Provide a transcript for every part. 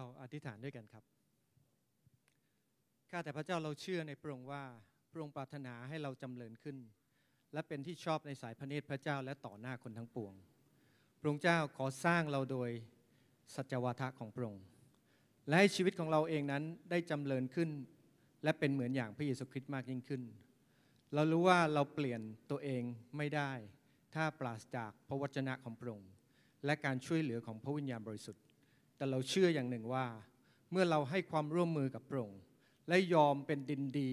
เราอธิษฐานด้วยกันครับ ข้าแต่พระเจ้าเราเชื่อในพระองค์ว่าพระองค์ปรารถนาให้เราจำเริญขึ้น และเป็นที่ชอบในสายพระเนตรพระเจ้าและต่อหน้าคนทั้งปวง พระองค์เจ้าขอสร้างเราโดยสัจวาทะของพระองค์และให้ชีวิตของเราเองนั้นได้จำเริญขึ้น และเป็นเหมือนอย่างพระเยซูคริสต์มากยิ่งขึ้น เรารู้ว่าเราเปลี่ยนตัวเองไม่ได้ถ้าปราศจากพระวจนะของพระองค์และการช่วยเหลือของพระวิญญาณบริสุทธิ์แต่เราเชื่ออย่างหนึ่งว่า เมื่อเราให้ความร่วมมือกับพระองค์และยอมเป็นดินดี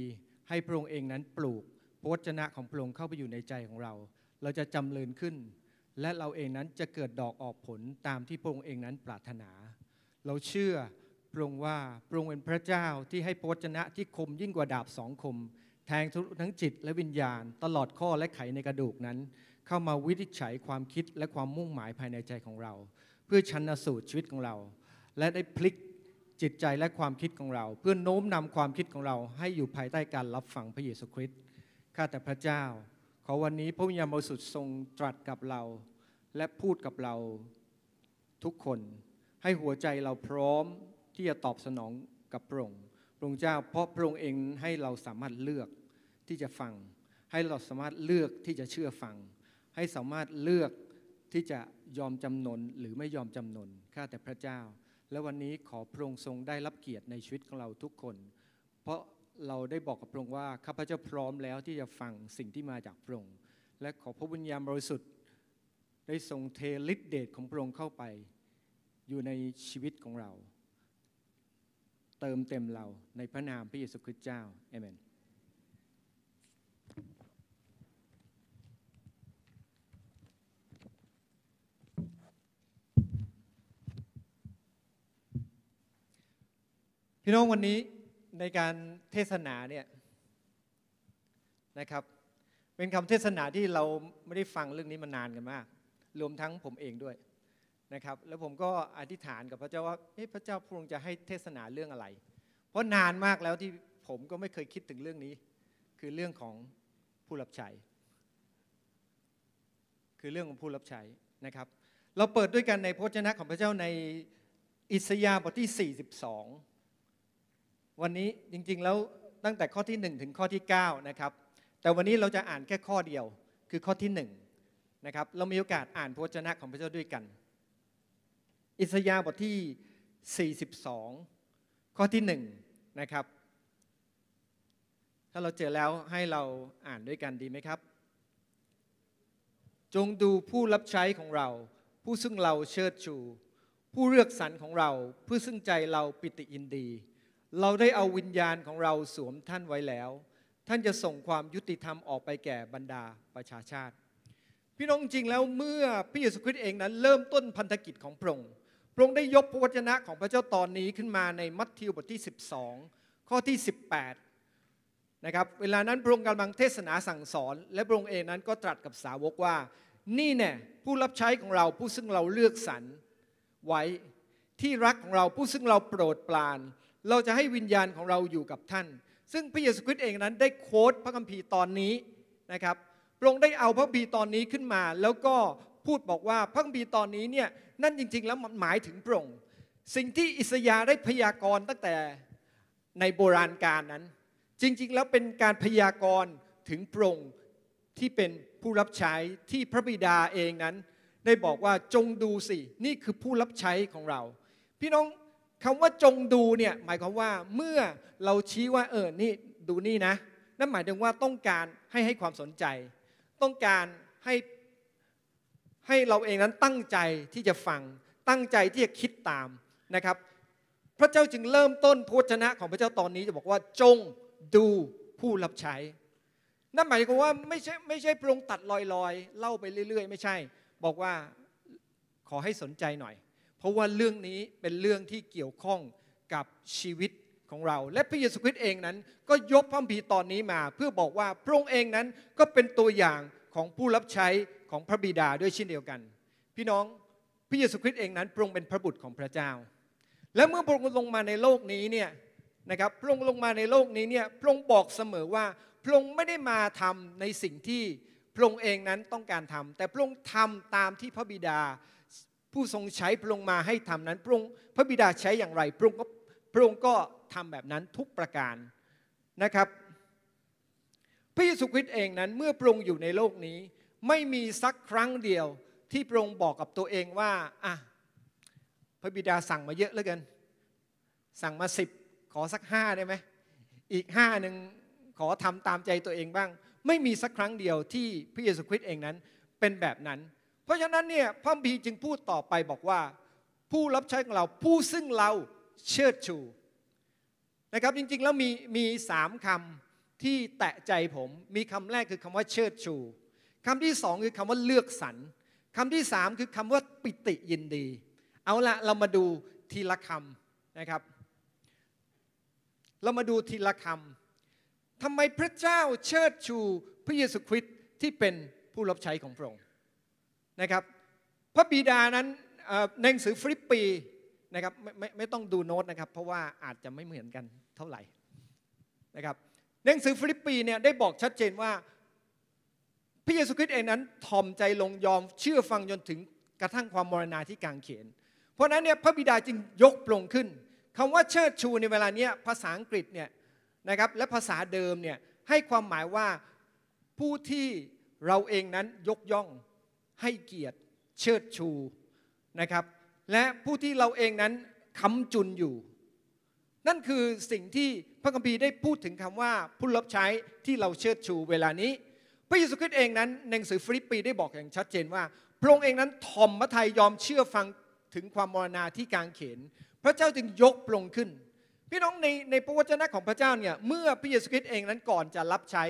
ให้พระองค์เองนั้นปลูกพระวจนะของพระองค์เข้าไปอยู่ในใจของเรา เราจะจำเริญขึ้น และเราเองนั้นจะเกิดดอกออกผลตามที่พระองค์เองนั้นปรารถนา เราเชื่อพระองค์ว่าพระองค์เป็นพระเจ้าที่ให้พระวจนะที่คมยิ่งกว่าดาบสองคม แทงทุทั้งจิตและวิญญาณ ตลอดข้อและไขในกระดูกนั้น เข้ามาวิิจัยความคิดและความมุ่งหมายภายในใจของเราเพื่อชันสูตรชีวิตของเรา และได้พลิกจิตใจและความคิดของเรา เพื่อโน้มนำความคิดของเรา ให้อยู่ภายใต้การรับฟังพระเยซูคริสต์ข้าแต่พระเจ้า ขอวันนี้พระวิญญาณบริสุทธิ์ทรงตรัสกับเรา และพูดกับเราทุกคน ให้หัวใจเราพร้อมที่จะตอบสนองกับพระองค์พระองค์เจ้า เพราะพระองค์เองให้เราสามารถเลือกที่จะฟังให้เราสามารถเลือกที่จะเชื่อฟัง ให้สามารถเลือกที่จะยอมจำนนหรือไม่ยอมจำนนข้าแต่พระเจ้า และวันนี้ขอพระองค์ทรงได้รับเกียรติในชีวิตของเราทุกคน เพราะเราได้บอกกับพระองค์ว่าข้าพเจ้าพร้อมแล้วที่จะฟังสิ่งที่มาจากพระองค์และขอพระวิญญาณบริสุทธิ์ ได้ทรงเทฤทธิเดชของพระองค์เข้าไป อยู่ในชีวิตของเรา เติมเต็มเราในพระนามพระเยซูคริสต์เจ้าเอเมนพี่น้องวันนี้ในการเทศนาเนี่ยนะครับ เป็นคำเทศนาที่เราไม่ได้ฟังเรื่องนี้มานานกันมาก รวมทั้งผมเองด้วยนะครับ แล้วผมก็อธิษฐานกับพระเจ้าว่าพระเจ้าพระองค์จะให้เทศนาเรื่องอะไร เพราะนานมากแล้วที่ผมก็ไม่เคยคิดถึงเรื่องนี้ คือเรื่องของผู้รับใช้คือเรื่องของผู้รับใช้นะครับ เราเปิดด้วยกันในพระเจ้าของพระเจ้าในอิสยาห์บทที่ 42วันนี้จริงๆแล้วตั้งแต่ข้อที่1ถึงข้อที่9นะครับแต่วันนี้เราจะอ่านแค่ข้อเดียวคือข้อที่1นะครับเรามีโอกาสอ่านพระวจนะของพระเจ้าด้วยกัน อิสยาห์บทที่ 42 ข้อที่1นะครับถ้าเราเจอแล้วให้เราอ่านด้วยกันดีไหมครับ จงดูผู้รับใช้ของเรา ผู้ซึ่งเราเชิดชูผู้เลือกสรรของเราผู้ซึ่งใจเราปิติยินดีเราได้เอาวิญญาณของเราสวมท่านไว้แล้ว ท่านจะส่งความยุติธรรมออกไปแก่บรรดาประชาชาติ พี่น้องจริงแล้วเมื่อพระเยซูคริสต์เองนั้นเริ่มต้นพันธกิจของพระองค์พระองค์ได้ยกพระวจนะของพระเจ้าตอนนี้ขึ้นมาในมัทธิวบทที่ 12 ข้อที่ 18นะครับ เวลานั้นพระองค์กำลังเทศนาสั่งสอน และพระองค์เองนั้นก็ตรัสกับสาวกว่า นี่แน่ผู้รับใช้ของเราผู้ซึ่งเราเลือกสรรไว้ ที่รักของเราผู้ซึ่งเราโปรดปรานเราจะให้วิญญาณของเราอยู่กับท่าน ซึ่งพระเยซูคริสต์เองนั้น ได้โค้ดพระคัมภีร์ตอนนี้นะครับพระองค์ได้เอาพระคัมภีร์ตอนนี้ขึ้นมาแล้วก็พูดบอกว่าพระคัมภีร์ตอนนี้เนี่ยนั่นจริง ๆ แล้วมันหมายถึงพระองค์สิ่งที่อิสยาได้พยากรณ์ตั้งแต่ในโบราณกาลนั้น จริง ๆแล้วเป็นการพยากรณ์ถึงพระองค์ที่เป็นผู้รับใช้ที่พระบิดาเองนั้น ได้บอกว่าจงดูสิ นี่คือผู้รับใช้ของเรา พี่น้องคำว่าจงดูเนี่ยหมายความว่าเมื่อเราชี้ว่าเออนี่ดูนี่นะนั่นหมายถึงว่าต้องการให้ให้ความสนใจ ต้องการให้ให้เราเองนั้นตั้งใจที่จะฟังตั้งใจที่จะคิดตามนะครับ พระเจ้าจึงเริ่มต้นพจนะของพระเจ้าตอนนี้จะบอกว่า จงดูผู้รับใช้นั่นหมายความว่าไม่ใช่ไม่ใช่ปรุงตัดลอยๆเล่าไปเรื่อย ๆ ไม่ใช่ บอกว่าขอให้สนใจหน่อยราะว่าเรื่องนี้เป็นเรื่องที่เกี่ยวข้องกับชีวิตของเรา และพระเยซูคริสต์เองนั้น ก็ยกพระบีตอนนี้มา เพื่อบอกว่าพระองค์เองนั้นก็เป็นตัวอย่างของผู้รับใช้ของพระบิดาด้วยเช่นเดียวกัน พี่น้องพระเยซูคริสต์เองนั้นพระองค์เป็นพระบุตรของพระเจ้า และเมื่อพระองค์ลงมาในโลกนี้เนี่ยนะครับพระองค์ลงมาในโลกนี้เนี่ยพระองค์บอกเสมอว่า พระองค์ไม่ได้มาทำในสิ่งที่พระองค์เองนั้นต้องการทำ แต่พระองค์ทำตามที่พระบิดาผู้ทรงใช้พระองค์มาให้ทำนั้นพระองค์พระบิดาใช้อย่างไรพระองค์ก็พระองค์ก็ทำแบบนั้นทุกประการนะครับ พระเยซูคริสต์เองนั้น เมื่อพระองค์อยู่ในโลกนี้ ไม่มีสักครั้งเดียวที่พระองค์บอกกับตัวเองว่าอ่ะพระบิดาสั่งมาเยอะเหลือเกิน สั่งมาสิบขอสักห้าได้ไหมอีกห้าหนึ่งขอทำตามใจตัวเองบ้าง ไม่มีสักครั้งเดียวที่พระเยซูคริสต์เองนั้นเป็นแบบนั้นเพราะฉะนั้นเนี่ยพระบีจึงพูดต่อไปบอกว่า ผู้รับใช้ของเราผู้ซึ่งเราเชิดชูนะครับจริงๆแล้วมีมีสามคำที่แตะใจผมมีคำแรกคือคำว่าเชิดชูคำที่สองคือคำว่าเลือกสรรคำที่สามคือคำว่าปิติยินดีเอาละเรามาดูทีละคำนะครับ เรามาดูทีละคำทำไมพระเจ้าเชิดชูพระเยซูคริสต์ที่เป็นผู้รับใช้ของพระองค์นะครับพระบิดานั้นในหนังสือฟิลิปปีนะครับไมไม่ไม่ต้องดูโน้ตนะครับเพราะว่าอาจจะไม่เหมือนกันเท่าไหร่นะครับหนังสือฟิลิปปีเนี่ยได้บอกชัดเจนว่าพระเยซูคริสต์เองนั้นถ่อมใจลงยอมเชื่อฟังจนถึงกระทั่งความมรณาที่กางเขนเพราะนั้นเนี่ยพระบิดาจึงยกปรงขึ้น คำว่าเชิดชูในเวลาเนี้ยภาษาอังกฤษเนี่ยนะครับและภาษาเดิมเนี่ยให้ความหมายว่าผู้ที่เราเองนั้นยกย่องให้เกียรติเชิดชูนะครับ และผู้ที่เราเองนั้นค้ำจุนอยู่ นั่นคือสิ่งที่พระคัมภีร์ได้พูดถึงคำว่าผู้รับใช้ที่เราเชิดชูเวลานี้ พระเยซูคริสต์เองนั้นในหนังสือฟิลิปปีได้บอกอย่างชัดเจนว่าพระองค์เองนั้นทอมัรทัยยอมเชื่อฟังถึงความมรณาที่กางเขน พระเจ้าจึงยกพระองค์ขึ้น พี่น้องในในพระวจนะของพระเจ้าเนี่ยเมื่อพระเยซูคริสต์เองนั้นก่อนจะรับใช้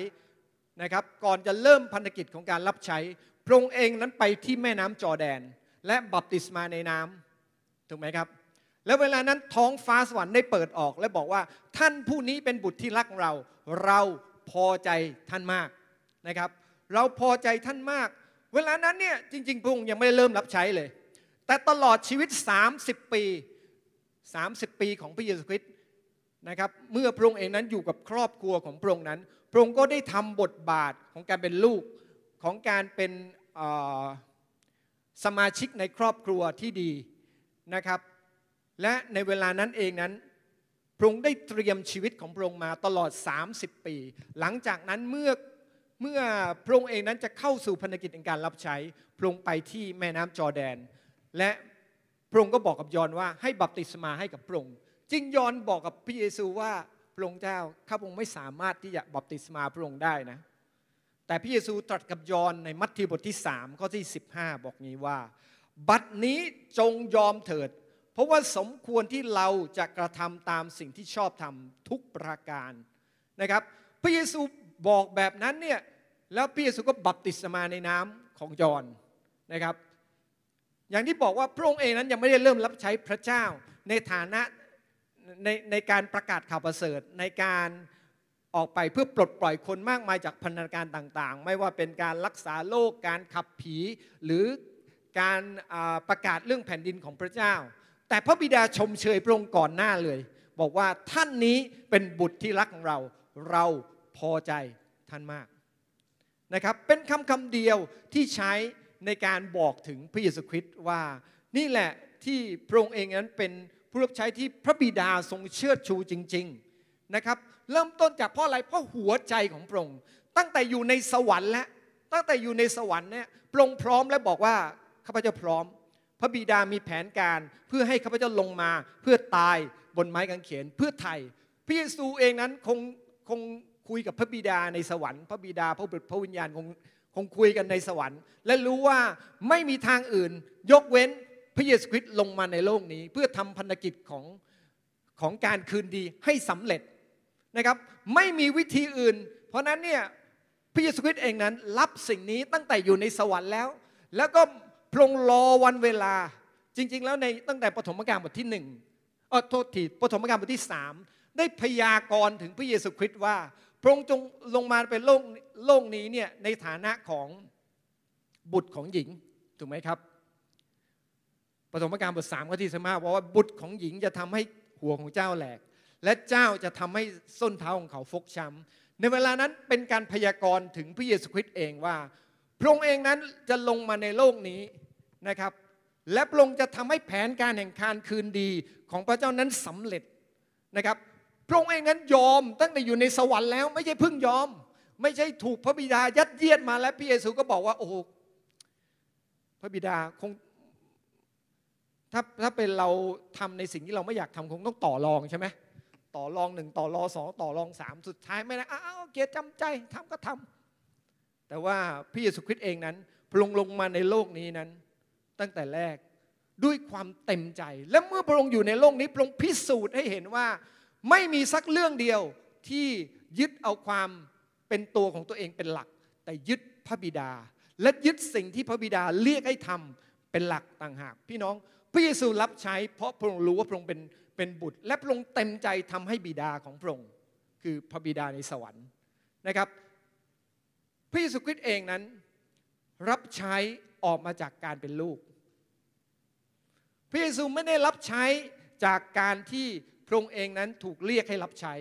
นะครับก่อนจะเริ่มพันธกิจของการรับใช้พระองค์เองนั้นไปที่แม่น้ำจอแดนและบัพติศมาในน้ำถูกไหมครับ แล้วเวลานั้นท้องฟ้าสวรรค์ได้เปิดออก และบอกว่าท่านผู้นี้เป็นบุตรที่รักเรา เราพอใจท่านมากนะครับ เราพอใจท่านมาก เวลานั้นเนี่ยจริงๆพระองค์ยังไม่ได้เริ่มรับใช้เลย แต่ตลอดชีวิต 30 ปี 30 ปีของพระเยซูคริสต์นะครับเมื่อพระองค์เองนั้นอยู่กับครอบครัวของพระองค์นั้น พระองค์ก็ได้ทำบทบาทของการเป็นลูกของการเป็นสมาชิกในครอบครัวที่ดีนะครับ และในเวลานั้นเองนั้น พระองค์ได้เตรียมชีวิตของพระองค์มาตลอด 30 ปี หลังจากนั้นเมื่อเมื่อพระองค์เองนั้นจะเข้าสู่พันธกิจในการรับใช้พระองค์ไปที่แม่น้ำจอแดน และพระองค์ก็บอกกับยอนว่า ให้บัพติศมาให้กับพระองค์จึงยอนบอกกับพระเยซูว่าพระองค์เจ้าข้าพระองค์ไม่สามารถที่จะบัพติศมาพระองค์ได้นะแต่พระเยซูตรัสกับยอนในมัทธิวบทที่3ข้อที่15 บอกงี้ว่า บัดนี้จงยอมเถิด เพราะว่าสมควรที่เราจะกระทำตามสิ่งที่ชอบทำทุกประการนะครับ พระเยซูบอกแบบนั้นเนี่ยแล้วพระเยซูก็บัพติศมาในน้ำของยอนนะครับ อย่างที่บอกว่าพระองค์เองนั้นยังไม่ได้เริ่มรับใช้พระเจ้าในฐานะในในการประกาศข่าวประเสริฐในการออกไปเพื่อปลดปล่อยคนมากมายจากพันธการต่าง ๆ ไม่ว่าเป็นการรักษาโลกการขับผี หรือการประกาศเรื่องแผ่นดินของพระเจ้า แต่พระบิดาชมเชยพระองค์ก่อนหน้าเลย บอกว่าท่านนี้เป็นบุตรที่รักของเราเราพอใจท่านมาก นะครับเป็นคำคำเดียวที่ใช้ในการบอกถึงพระเยซูคริสต์ว่า นี่แหละที่พระองค์เองนั้นเป็นผู้รับใช้ที่พระบิดาทรงเชิดชูจริง ๆนะครับเริ่มต้นจากเพราะอะไรเพราะหัวใจของพระองค์ตั้งแต่อยู่ในสวรรค์แล้วตั้งแต่อยู่ในสวรรค์เนี่ยพระองค์พร้อมและบอกว่าข้าพเจ้าพร้อม พระบิดามีแผนการเพื่อให้ข้าพเจ้าลงมา เพื่อตายบนไม้กางเขนเพื่อไทย พระเยซูเองนั้นคงคงคุยกับพระบิดาในสวรรค์พระบิดาพระบุตรพระวิญญาณคงคงคุยกันในสวรรค์และรู้ว่าไม่มีทางอื่น ยกเว้นพระเยซูคริสต์ลงมาในโลกนี้ เพื่อทำพันธกิจของของการคืนดีให้สำเร็จนะครับไม่มีวิธีอื่น เพราะนั้นเนี่ยพระเยซูคริสต์เองนั้นรับสิ่งนี้ตั้งแต่อยู่ในสวรรค์ แล้วแล้วก็พรงรอวันเวลาจริง ๆ แล้วในตั้งแต่ปฐมกาลบทที่หนึ่งอโทษทีปฐมกาลบทที่สามได้พยากรณ์ถึงพระเยซูคริสต์ว่าพระองค์จงลงมาเป็นโลกโลกนี้เนี่ยในฐานะของบุตรของหญิงถูกไหมครับปฐมกาลบทสามข้อที่สมาบอกว่าบุตรของหญิงจะทำให้หัวของเจ้าแหลกและเจ้าจะทำให้ส้นเท้าของเขาฟกช้าในเวลานั้นเป็นการพยากรณ์ถึงพระเยซูคริสต์เองว่า พระองค์เองนั้นจะลงมาในโลกนี้นะครับ และพระองค์จะทำให้แผนการแห่งการคืนดี ของพระเจ้านั้นสำเร็จนะครับพระองค์เองนั้นยอม ตั้งแต่อยู่ในสวรรค์แล้วไม่ใช่เพิ่งยอม ไม่ใช่ถูกพระบิดายัดเยียดมาและพระเยซูก็บอกว่าโอ้พระบิดาคงถ้าถ้าเป็นเราทำในสิ่งที่เราไม่อยากทำคงต้องต่อรองใช่ไหมต่อรองหนึ่งต่อรองสองต่อรองสามสุดท้ายไม่ได้อ้าวเกียรจำใจทำก็ทำแต่ว่าพระเยซูคริสต์เองนั้นพระองค์ลงมาในโลกนี้นั้น ตั้งแต่แรกด้วยความเต็มใจ และเมื่อพระองค์อยู่ในโลกนี้พระองค์พิสูจน์ให้เห็นว่าไม่มีสักเรื่องเดียวที่ยึดเอาความเป็นตัวของตัวเองเป็นหลัก แต่ยึดพระบิดา และยึดสิ่งที่พระบิดาเรียกให้ทำเป็นหลักต่างหากพี่น้องพระเยซูรับใช้เพราะพระองค์รู้ว่าพระองค์เป็นเป็นบุตรและพระองค์เต็มใจทำให้บิดาของพระองค์คือพระบิดาในสวรรค์นะครับพระเยซูคริสต์เองนั้นรับใช้ออกมาจากการเป็นลูกพระเยซูไม่ได้รับใช้จากการที่พระองค์เองนั้นถูกเรียกให้รับใช้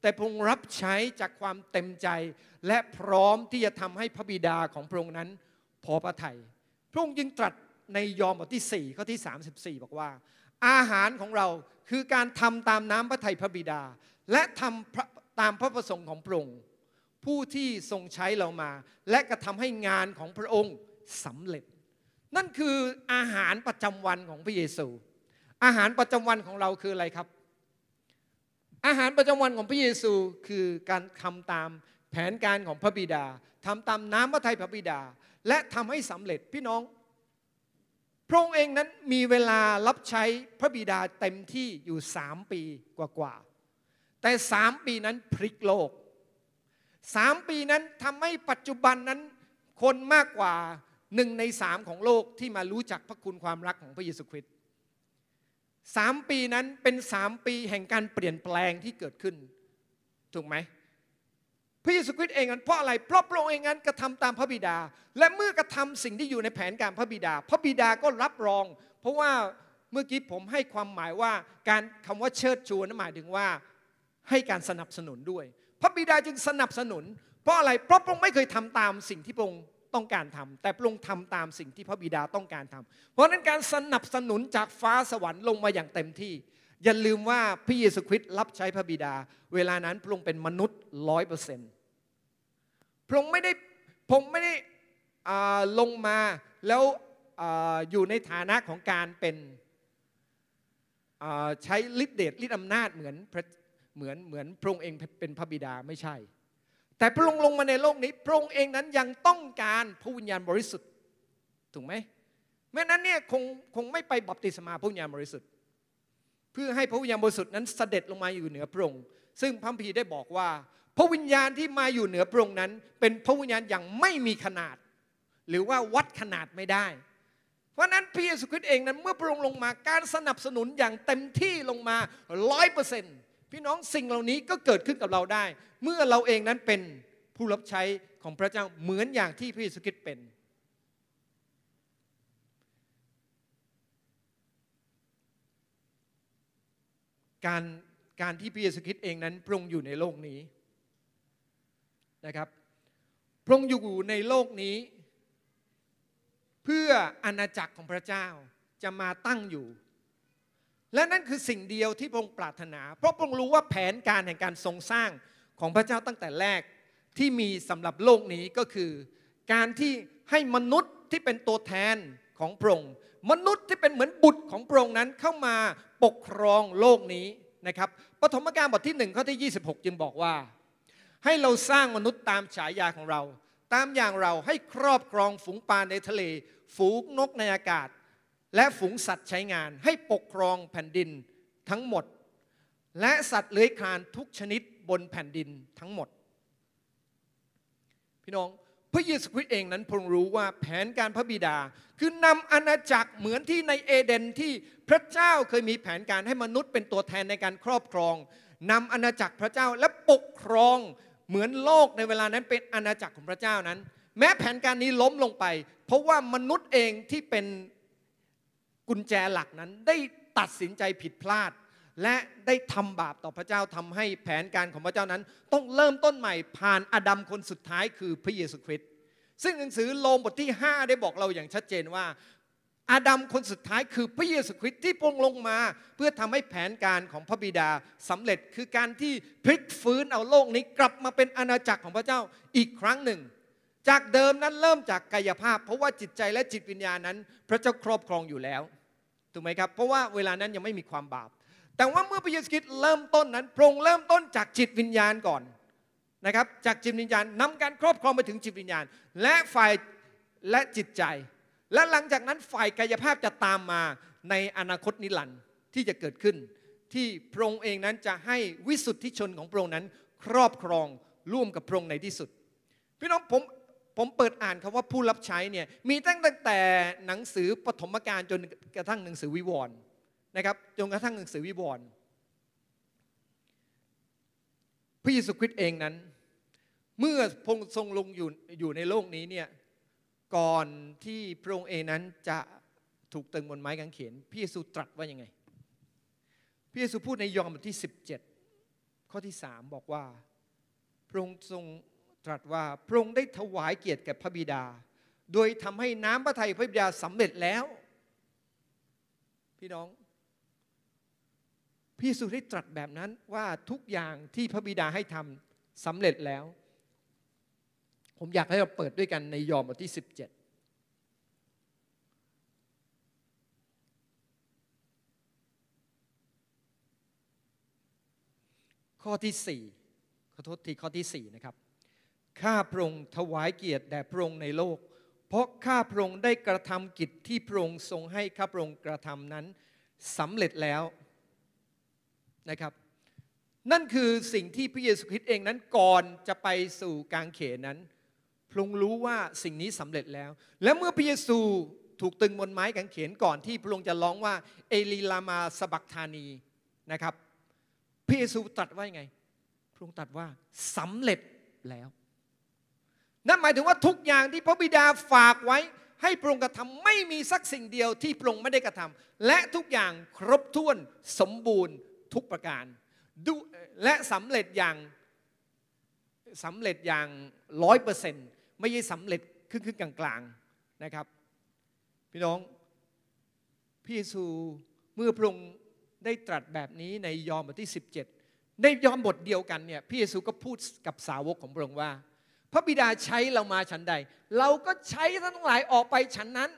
แต่พระองค์รับใช้จากความเต็มใจ และพร้อมที่จะทำให้พระบิดาของพระองค์นั้น พอพระทยัยพระองค์ยิงตรัสในยอห์นบทที่4ข้อที่ 34 บอกว่า อาหารของเราคือการทำตามน้ำพระทัยพระบิดาและทำตามพระประสงค์ของพระองค์ผู้ที่ทรงใช้เรามา และกระทำให้งานของพระองค์สำเร็จ นั่นคืออาหารประจำวันของพระเยซู อาหารประจำวันของเราคืออะไรครับ อาหารประจำวันของพระเยซูคือการทำตามแผนการของพระบิดา ทำตามน้ำพระทัยพระบิดาและทำให้สำเร็จพี่น้องพระองค์เองนั้นมีเวลารับใช้พระบิดาเต็มที่อยู่สามปีกว่าๆ แต่สามปีนั้นพลิกโลกสามปีนั้นทำให้ปัจจุบันนั้นคนมากกว่าหนึ่งในสามของโลกที่มารู้จักพระคุณความรักของพระเยซูคริสต์สามปีนั้นเป็นสามปีแห่งการเปลี่ยนแปลงที่เกิดขึ้น ถูกไหมพระเยซูคริสต์เองนั้นเพราะอะไรเพราะพระองค์เองนั้นกระทำตามพระบิดาและเมื่อกระทำสิ่งที่อยู่ในแผนการพระบิดา พระบิดาก็รับรอง เพราะว่าเมื่อกี้ผมให้ความหมายว่าการคำว่าเชิดชูนั้นหมายถึงว่าให้การสนับสนุนด้วย พระบิดาจึงสนับสนุนเพราะอะไรเพราะพระองค์ไม่เคยทำตามสิ่งที่พระองค์ต้องการทำ แต่พระองค์ทำตามสิ่งที่พระบิดาต้องการทำ เพราะนั้นการสนับสนุนจากฟ้าสวรรค์ลงมาอย่างเต็มที่อย่าลืมว่าพระเยซูคริสต์รับใช้พระบิดา เวลานั้นพระองค์เป็นมนุษย์ร้อยเปอร์เซ็นต์พระองค์ไม่ได้พระองค์ไม่ได้ลงมาแล้วออยู่ในฐานะของการเป็นใช้ฤทธิเดชฤทธิอำนาจเหมือนเหมือนเหมือนพระองค์เองเป็นพระบิดาไม่ใช่ แต่พระองค์ลงมาในโลกนี้ พระองค์เองนั้นยังต้องการพระวิญญาณบริสุทธิ์ถูกไหมแม้นั้นเนี่ยคงคงไม่ไปบัพติศมาพระวิญญาณบริสุทธิ์เพื่อให้พระวิญญาณบริสุทธิ์นั้นเสด็จลงมาอยู่เหนือพระองค์ซึ่งพระพีได้บอกว่า พระวิญญาณที่มาอยู่เหนือพระองค์นั้น เป็นพระวิญญาณอย่างไม่มีขนาด หรือว่าวัดขนาดไม่ได้ เพราะนั้นพระเยซูคริสต์เองนั้นเมื่อพระองค์ลงมาการสนับสนุนอย่างเต็มที่ลงมาร้อยเปอร์เซ็นต์พี่น้องสิ่งเหล่านี้ก็เกิดขึ้นกับเราได้ เมื่อเราเองนั้นเป็นผู้รับใช้ของพระเจ้าเหมือนอย่างที่พระเยซูคริสต์เป็นการการที่พระเยซูคริสต์เองนั้นพรงอยู่ในโลกนี้นะครับพรงอยู่ในโลกนี้ เพื่ออาณาจักรของพระเจ้าจะมาตั้งอยู่ และนั่นคือสิ่งเดียวที่พระองค์ปรารถนา เพราะพระองค์รู้ว่าแผนการแห่งการทรงสร้างของพระเจ้าตั้งแต่แรกที่มีสำหรับโลกนี้ก็คือการที่ให้มนุษย์ที่เป็นตัวแทนของพระองค์มนุษย์ที่เป็นเหมือนบุตรของพระองค์นั้นเข้ามาปกครองโลกนี้นะครับ ปฐมกาลบทที่หนึ่งข้อที่26 จึงบอกว่าให้เราสร้างมนุษย์ตามฉายาของเรา ตามอย่างเราให้ครอบครองฝูงปลาในทะเล ฝูงนกในอากาศ และฝูงสัตว์ใช้งาน ให้ปกครองแผ่นดินทั้งหมด และสัตว์เลื้อยคลานทุกชนิดบนแผ่นดินทั้งหมด พี่น้องพระเยซูคริสต์เองนั้นพงรู้ว่าแผนการพระบิดาคือนำอาณาจักรเหมือนที่ในเอเดนที่พระเจ้าเคยมีแผนการให้มนุษย์เป็นตัวแทนในการครอบครองนำอาณาจักรพระเจ้าและปกครองเหมือนโลกในเวลานั้นเป็นอาณาจักรของพระเจ้านั้น แม้แผนการนี้ล้มลงไป เพราะว่ามนุษย์เองที่เป็นกุญแจหลักนั้นได้ตัดสินใจผิดพลาดและได้ทำบาปต่อพระเจ้าทำให้แผนการของพระเจ้านั้นต้องเริ่มต้นใหม่ผ่านอดัมคนสุดท้ายคือพระเยซูคริสต์ซึ่งหนังสือโลมบทที่ 5 ได้บอกเราอย่างชัดเจนว่า อาดัมคนสุดท้ายคือพระเยซูคริสต์ที่พงลงมา เพื่อทำให้แผนการของพระบิดาสำเร็จคือการที่พลิกฟื้นเอาโลกนี้ กลับมาเป็นอาณาจักรของพระเจ้าอีกครั้งหนึ่ง จากเดิมนั้นเริ่มจากกายภาพ เพราะว่าจิตใจและจิตวิญญาณนั้น พระเจ้าครอบครองอยู่แล้วถูกไหมครับ เพราะว่าเวลานั้นยังไม่มีความบาปแต่ว่าเมื่อพระเยซูคริสต์เริ่มต้นนั้นพระองค์เริ่มต้นจากจิตวิญญาณก่อนนะครับจากจิตวิญญาณนำการครอบครองไปถึงจิตวิญญาณและฝ่ายและจิตใจ และหลังจากนั้นฝ่ายกายภาพจะตามมาในอนาคตนิรันดร์ที่จะเกิดขึ้น ที่พระองค์เองนั้นจะให้วิสุทธิชนของพระองค์นั้นครอบครองร่วมกับพระองค์ในที่สุดพี่น้องผมผมเปิดอ่านคำว่าผู้รับใช้เนี่ยมีตั้งแต่หนังสือปฐมกาลจนกระทั่งหนังสือวิวรณ์นะครับจนกระทั่งหนังสือวิวรณ์พระเยซูคริสต์เองนั้น เมื่อพงทรงลงอยู่อยู่ในโลกนี้เนี่ยก่อนที่พระองค์เองนั้นจะถูกตึงบนไม้กางเขนพระเยซูตรัสว่ายังไงพระเยซูพูดในยอห์นบทที่ 17 ข้อที่3บอกว่า พระองค์ทรงตรัสว่า พระองค์ได้ถวายเกียรติแก่พระบิดา โดยทำให้น้ำพระทัยพระบิดาสำเร็จแล้ว พี่น้องพยสุได้ตรัสแบบนั้นว่าทุกอย่างที่พระบิดาให้ทำสำเร็จแล้ว ผมอยากให้เราเปิดด้วยกันในยอห์นบทที่ 17 ข้อที่ 4ขอโทษทีข้อที่4นะครับข้าพระองค์ถวายเกียรติแด่พระองค์ในโลก เพราะข้าพระองค์ได้กระทำกิจที่พระองค์ทรงให้ข้าพระองค์กระทำนั้นสำเร็จแล้วนะครับนั่นคือสิ่งที่พระเยซูคริสต์เองนั้นก่อนจะไปสู่กางเขนนั้นพระองค์รู้ว่าสิ่งนี้สำเร็จแล้ว และเมื่อพระเยซูถูกตึงบนไม้กางเขนก่อนที่พระองค์จะร้องว่าเอลีลามาสบักธานีนะครับพระเยซูตรัสว่ายังไงพระองค์ตรัสว่าสำเร็จแล้ว นั่นหมายถึงว่าทุกอย่างที่พระบิดาฝากไว้ ให้พระองค์กระทำไม่มีสักสิ่งเดียวที่พระองค์ไม่ได้กระทำและทุกอย่างครบถ้วนสมบูรณ์ทุกประการและสำเร็จอย่างสำเร็จอย่างร้อยเปอร์เซ็นต์ไม่ใช่สำเร็จครึ่งๆกลางๆนะครับ พี่น้องพระเยซูเมื่อพระองค์ได้ตรัสแบบนี้ในยอห์นบทที่ 17 ในยอห์นบทเดียวกันเนี่ยพระเยซูก็พูดกับสาวกของพระองค์ว่า พระบิดาใช้เรามาฉันใด เราก็ใช้ทั้งหลายออกไปฉันนั้น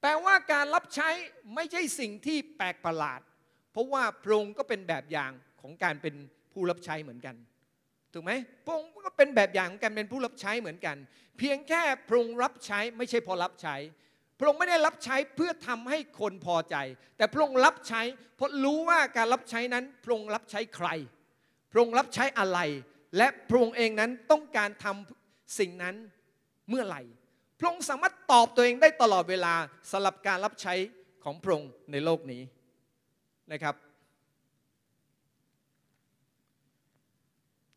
แปลว่าการรับใช้ไม่ใช่สิ่งที่แปลกประหลาดเพราะว่าพระองค์ก็เป็นแบบอย่างของการเป็นผู้รับใช้เหมือนกัน ถูกไหม พระองค์ก็เป็นแบบอย่างของการเป็นผู้รับใช้เหมือนกัน เพียงแค่พระองค์รับใช้ไม่ใช่พอรับใช้ พระองค์ไม่ได้รับใช้เพื่อทำให้คนพอใจ แต่พระองค์รับใช้ เพราะรู้ว่าการรับใช้นั้นพระองค์รับใช้ใคร พระองค์รับใช้อะไร และพระองค์เองนั้นต้องการทำสิ่งนั้นเมื่อไหร่ พระองค์สามารถตอบตัวเองได้ตลอดเวลาสำหรับการรับใช้ของพระองค์ในโลกนี้นะครับ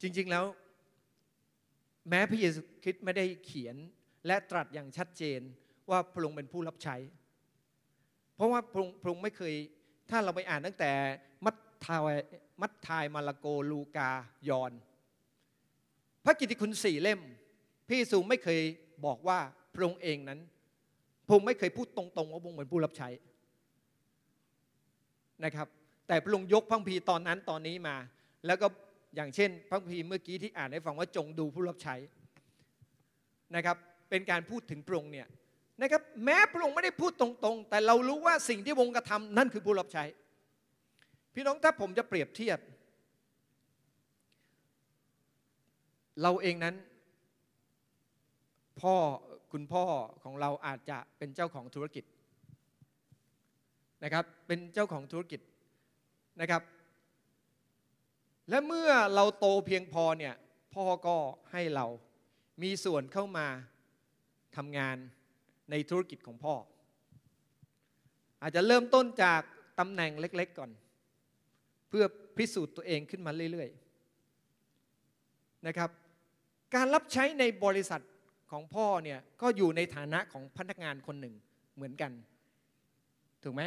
จริงๆแล้ว แม้พระเยซูคริสต์ไม่ได้เขียนและตรัสอย่างชัดเจนว่าพระองค์เป็นผู้รับใช้ เพราะว่าพระองค์ไม่เคยถ้าเราไปอ่านตั้งแต่มัทธายมัทธายมาระโกลูกายอนพระกิตติคุณสี่เล่มพี่สูไม่เคยบอกว่าพระองค์เองนั้นพระองค์ไม่เคยพูดตรงๆว่าพระองค์เป็นผู้รับใช้นะครับแต่พระองค์ยกพระพีตอนนั้นตอนนี้มา แล้วก็อย่างเช่นพระพีเมื่อกี้ที่อ่านให้ฟังว่าจงดูผู้รับใช้นะครับเป็นการพูดถึงพระองค์เนี่ยนะครับแม้พระองค์ไม่ได้พูดตรงๆ แต่เรารู้ว่าสิ่งที่วงกระทำนั่นคือผู้รับใช้ พี่น้องถ้าผมจะเปรียบเทียบเราเองนั้นพ่อคุณพ่อของเราอาจจะเป็นเจ้าของธุรกิจนะครับเป็นเจ้าของธุรกิจนะครับ และเมื่อเราโตเพียงพอเนี่ยพ่อก็ให้เรามีส่วนเข้ามาทำงานในธุรกิจของพ่อ อาจจะเริ่มต้นจากตำแหน่งเล็กๆก่อน เพื่อพิสูจน์ตัวเองขึ้นมาเรื่อยๆนะครับ การรับใช้ในบริษัทของพ่อเนี่ยก็อยู่ในฐานะของพนักงานคนหนึ่งเหมือนกันถูกไหม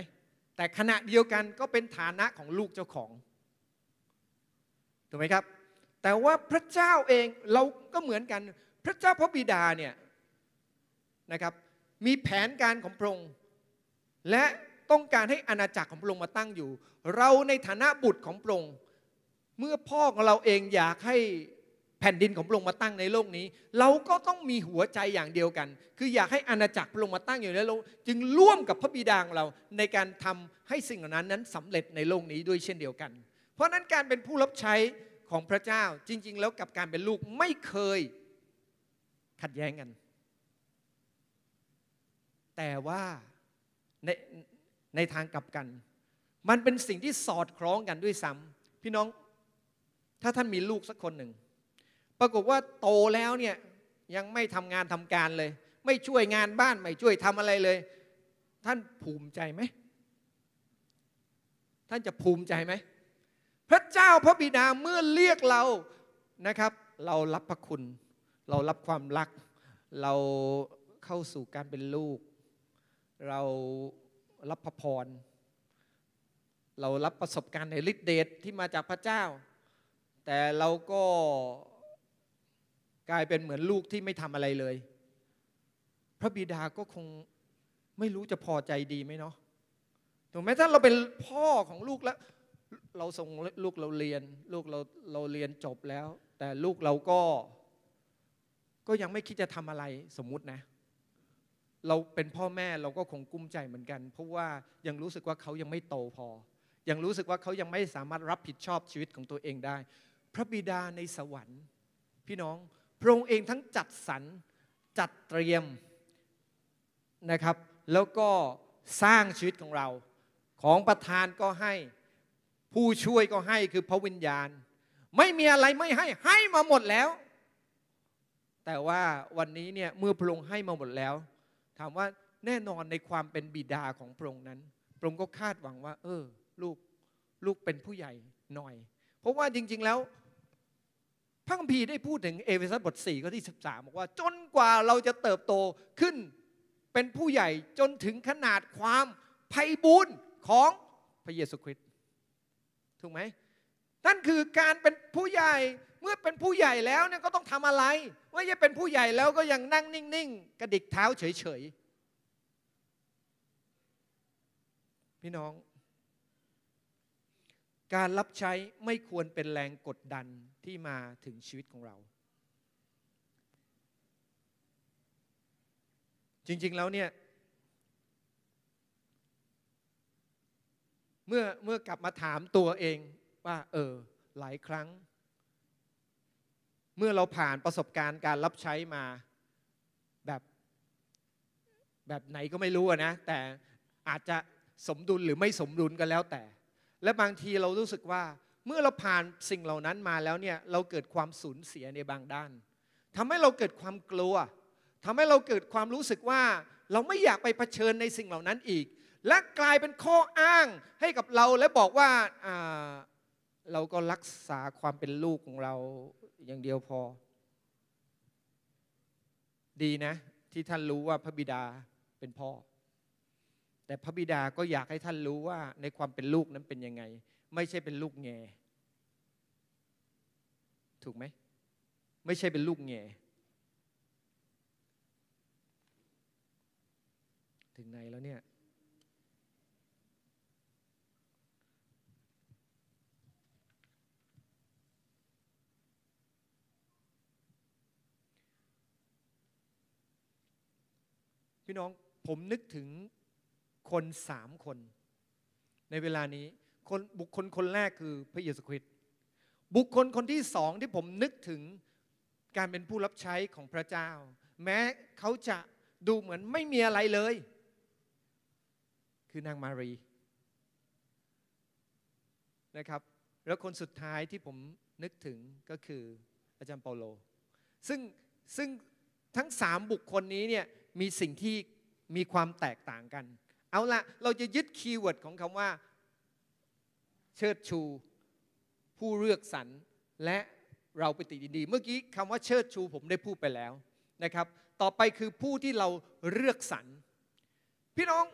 แต่ขณะเดียวกันก็เป็นฐานะของลูกเจ้าของถูกไหมครับแต่ว่าพระเจ้าเองเราก็เหมือนกันพระเจ้าพระบิดาเนี่ยนะครับ มีแผนการของพระองค์และต้องการให้อาณาจักรของพระองค์มาตั้งอยู่ เราในฐานะบุตรของพระองค์เมื่อพ่อของเราเองอยากใหแผ่นดินของพระองค์มาตั้งในโลกนี้ เราก็ต้องมีหัวใจอย่างเดียวกัน คืออยากให้อาณาจักรพระองค์มาตั้งอยู่ในโลก จึงร่วมกับพระบิดาของเราในการทำให้สิ่งเหล่านั้นนั้นสำเร็จในโลกนี้ด้วยเช่นเดียวกัน เพราะนั้นการเป็นผู้รับใช้ของพระเจ้าจริง ๆ แล้วกับการเป็นลูกไม่เคยขัดแย้งกัน แต่ว่าในในทางกลับกัน มันเป็นสิ่งที่สอดคล้องกันด้วยซ้ำพี่น้องถ้าท่านมีลูกสักคนหนึ่งปรากฏว่าโตแล้วเนี่ยยังไม่ทำงานทำการเลย ไม่ช่วยงานบ้านไม่ช่วยทำอะไรเลย ท่านภูมิใจไหมท่านจะภูมิใจไหมพระเจ้าพระบิดาเมื่อเรียกเรานะครับ เรารับพระคุณ เรารับความรัก เราเข้าสู่การเป็นลูก เรารับพระพรเรารับประสบการณ์ในฤทธิเดชทที่มาจากพระเจ้า แต่เราก็กลายเป็นเหมือนลูกที่ไม่ทำอะไรเลย พระบิดาก็คงไม่รู้จะพอใจดีไหมเนาะถูกไหมถ้าเราเป็นพ่อของลูกแล้ว เราส่งลูกเราเรียน ลูกเราเราเรียนจบแล้ว แต่ลูกเราก็ก็ยังไม่คิดจะทำอะไรสมมุตินะ เราเป็นพ่อแม่เราก็คงกุ้มใจเหมือนกัน เพราะว่ายังรู้สึกว่าเขายังไม่โตพอ ยังรู้สึกว่าเขายังไม่สามารถรับผิดชอบชีวิตของตัวเองได้ พระบิดาในสวรรค์พี่น้องพระองค์เองทั้งจัดสรรจัดเตรียมนะครับ แล้วก็สร้างชีวิตของเรา ของประธานก็ให้ ผู้ช่วยก็ให้คือพระวิญญาณ ไม่มีอะไรไม่ให้ให้มาหมดแล้ว แต่ว่าวันนี้เนี่ยเมื่อพระองค์ให้มาหมดแล้ว ถามว่าแน่นอนในความเป็นบิดาของพระองค์นั้น พระองค์ก็คาดหวังว่า เออลูกลูกเป็นผู้ใหญ่หน่อย เพราะว่าจริง ๆแล้วพระคัมภีร์ได้พูดถึงเอเฟซัสบท4ข้อที่13บอกว่าจนกว่าเราจะเติบโตขึ้นเป็นผู้ใหญ่จนถึงขนาดความไพ่บุญของพระเยซูคริสต์ถูกไหมนั่นคือการเป็นผู้ใหญ่เมื่อเป็นผู้ใหญ่แล้วเนี่ยก็ต้องทำอะไรไม่ใช่เป็นผู้ใหญ่แล้วก็ยังนั่งนิ่งๆกระดิกเท้าเฉยๆพี่น้องการรับใช้ไม่ควรเป็นแรงกดดันที่มาถึงชีวิตของเรา จริงๆ แล้วเนี่ย เมื่อเมื่อกลับมาถามตัวเองว่าเออหลายครั้ง เมื่อเราผ่านประสบการณ์ การรับใช้มาแบบแบบไหนก็ไม่รู้นะแต่อาจจะสมดุลหรือไม่สมดุลก็แล้วแต่และบางทีเรารู้สึกว่าเมื่อเราผ่านสิ่งเหล่านั้นมาแล้วเนี่ยเราเกิดความสูญเสียในบางด้าน ทำให้เราเกิดความกลัว ทำให้เราเกิดความรู้สึกว่า เราไม่อยากไปเผชิญในสิ่งเหล่านั้นอีก และกลายเป็นข้ออ้างให้กับเราและบอกว่าเราก็รักษาความเป็นลูกของเราอย่างเดียวพอ ดีนะที่ท่านรู้ว่าพระบิดาเป็นพ่อแต่พระบิดาก็อยากให้ท่านรู้ว่าในความเป็นลูกนั้นเป็นยังไง ไม่ใช่เป็นลูกแง่ ถูกไหม ไม่ใช่เป็นลูกแง่ ถึงไหนแล้วเนี่ย พี่น้องผมนึกถึงคนสามคน ในเวลานี้คนบุคคลคนแรกคือพระเยซูคริสต์บุคคลคนที่สองที่ผมนึกถึงการเป็นผู้รับใช้ของพระเจ้า แม้เขาจะดูเหมือนไม่มีอะไรเลย คือนางมารีนะครับ แล้วคนสุดท้ายที่ผมนึกถึงก็คืออาจารย์เปาโล ซึ่งซึ่งทั้งสามบุคคลนี้เนี่ยมีสิ่งที่มีความแตกต่างกันเอาละเราจะยึดคีย์เวิร์ดของคำว่าเชิดชูผู้เลือกสรรและเราไปติดีเมื่อกี้คำว่าเชิดชู ผมได้พูดไปแล้วนะครับ ต่อไปคือผู้ที่เราเลือกสรรพี่น้อง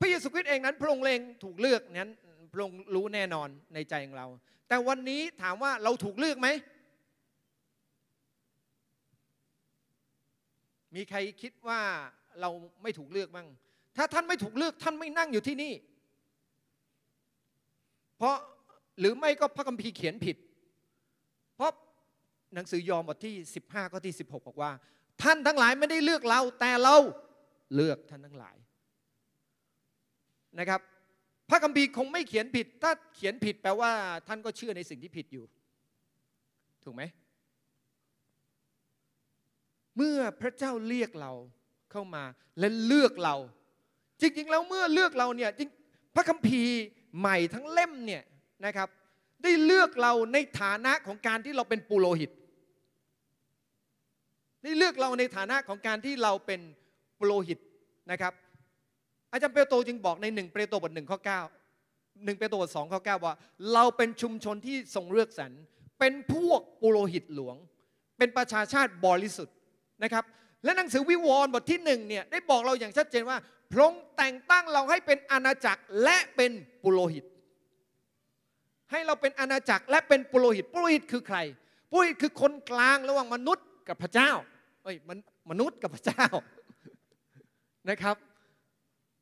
พระเยซูคริสต์เองนั้นพระองค์เองถูกเลือกนั้นพระองค์รู้แน่นอนในใจของเรา แต่วันนี้ถามว่าเราถูกเลือกไหมมีใครคิดว่าเราไม่ถูกเลือกบ้างถ้าท่านไม่ถูกเลือก ท่านไม่นั่งอยู่ที่นี่ เพราะหรือไม่ก็พระคัมภีร์เขียนผิดเพราะหนังสือยอห์นบทที่ 15ข้อที่ 16 บอกว่า ท่านทั้งหลายไม่ได้เลือกเรา แต่เราเลือกท่านทั้งหลายนะครับ พระคัมภีร์คงไม่เขียนผิด ถ้าเขียนผิดแปลว่าท่านก็เชื่อในสิ่งที่ผิดอยู่ ถูกไหมเมื่อพระเจ้าเรียกเราเข้ามาและเลือกเราจริงๆแล้วเมื่อเลือกเราเนี่ยพระคัมภีร์ใหม่ทั้งเล่มเนี่ยนะครับได้เลือกเราในฐานะของการที่เราเป็นปุโรหิตได้เลือกเราในฐานะของการที่เราเป็นปุโรหิตนะครับอาจารย์เปโตรจึงบอกในหนึ่งเปโตรบทหนึ่งข้อเก้าหนึ่งเปโตรบทสองข้อเก้าว่าเราเป็นชุมชนที่ทรงเลือกสรรเป็นพวกปุโรหิตหลวง เป็นประชาชาติบริสุทธิ์นะครับและหนังสือวิวรณ์บทที่หนึ่งเนี่ยได้บอกเราอย่างชัดเจนว่าพระองค์แต่งตั้งเราให้เป็นอาณาจักรและเป็นปุโรหิต ให้เราเป็นอาณาจักรและเป็นปุโรหิต ปุโรหิตคือใคร ปุโรหิตคือคนกลางระหว่างมนุษย์กับพระเจ้าเอ้ยมันมนุษย์กับพระเจ้านะครับ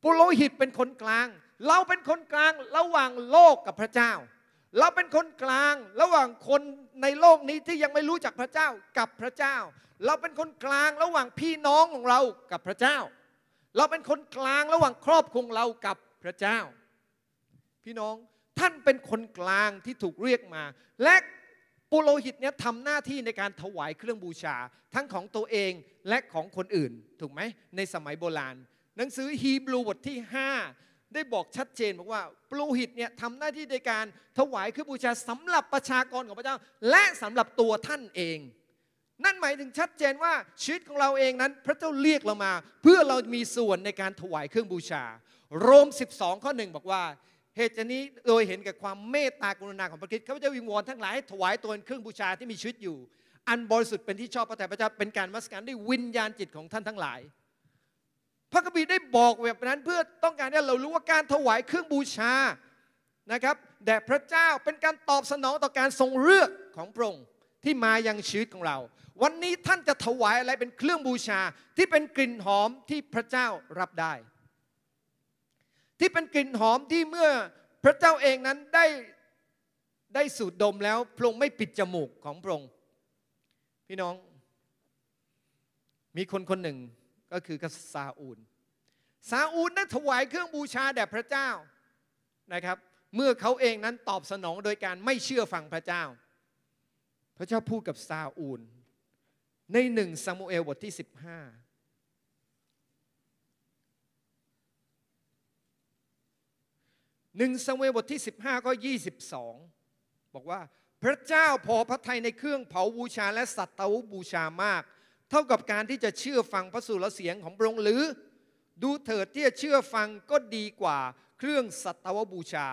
ปุโรหิตเป็นคนกลาง เราเป็นคนกลางระหว่างโลกกับพระเจ้า เราเป็นคนกลางระหว่างคนในโลกนี้ที่ยังไม่รู้จักพระเจ้ากับพระเจ้า เราเป็นคนกลางระหว่างพี่น้องของเรากับพระเจ้าเราเป็นคนกลางระหว่างครอบครองเรากับพระเจ้า พี่น้องท่านเป็นคนกลางที่ถูกเรียกมา และปุโรหิตเนี่ยทำหน้าที่ในการถวายเครื่องบูชา ทั้งของตัวเองและของคนอื่น ถูกไหมในสมัยโบราณ หนังสือฮีบรูบทที่ 5 ได้บอกชัดเจนบอกว่าปุโรหิตเนี่ยทำหน้าที่ในการถวายเครื่องบูชาสำหรับประชากรของพระเจ้าและสำหรับตัวท่านเองนั่นหมายถึงชัดเจนว่าชีวิตของเราเองนั้น พระเจ้าเรียกเรามา เพื่อเรามีส่วนในการถวายเครื่องบูชา โรม 12 ข้อหนึ่งบอกว่า เหตุนี้โดยเห็นกับความเมตตากรุณาของพระคิดข้าพเจ้าวิงวอนทั้งหลายให้ถวายตัวเครื่องบูชาที่มีชีวิตอยู่ อันบริสุทธิ์เป็นที่ชอบพระแต่พระเจ้าเป็นการมัสการด้วยวิญญาณจิตของท่านทั้งหลาย พระคัมภีร์ได้บอกแบบนั้นเพื่อต้องการให้เรารู้ว่าการถวายเครื่องบูชานะครับแด่พระเจ้าเป็นการตอบสนองต่อการทรงเลือกของพระองค์ที่มายังชีวิตของเรา วันนี้ท่านจะถวายอะไรเป็นเครื่องบูชาที่เป็นกลิ่นหอมที่พระเจ้ารับได้ ที่เป็นกลิ่นหอมที่เมื่อพระเจ้าเองนั้นได้ ได้สูดดมแล้วพระองค์ไม่ปิดจมูกของพระองค์พี่น้อง มีคนคนหนึ่งก็คือกซาอูล ซาอูลนั้นถวายเครื่องบูชาแด่พระเจ้านะครับ เมื่อเขาเองนั้นตอบสนองโดยการไม่เชื่อฟังพระเจ้าพระเจ้าพูดกับซาอูล ในหนึ่งซามูเอลบทที่ 15หนึ่งซามูเอลบทที่15ก็22 บอกว่าพระเจ้าพอพระทัยในเครื่องเผาบูชาและสัตว์บูชามาก เท่ากับการที่จะเชื่อฟังพระสุรเสียงของพระองค์หรือ ดูเถิดที่จะเชื่อฟังก็ดีกว่าเครื่องสัตว์บูชา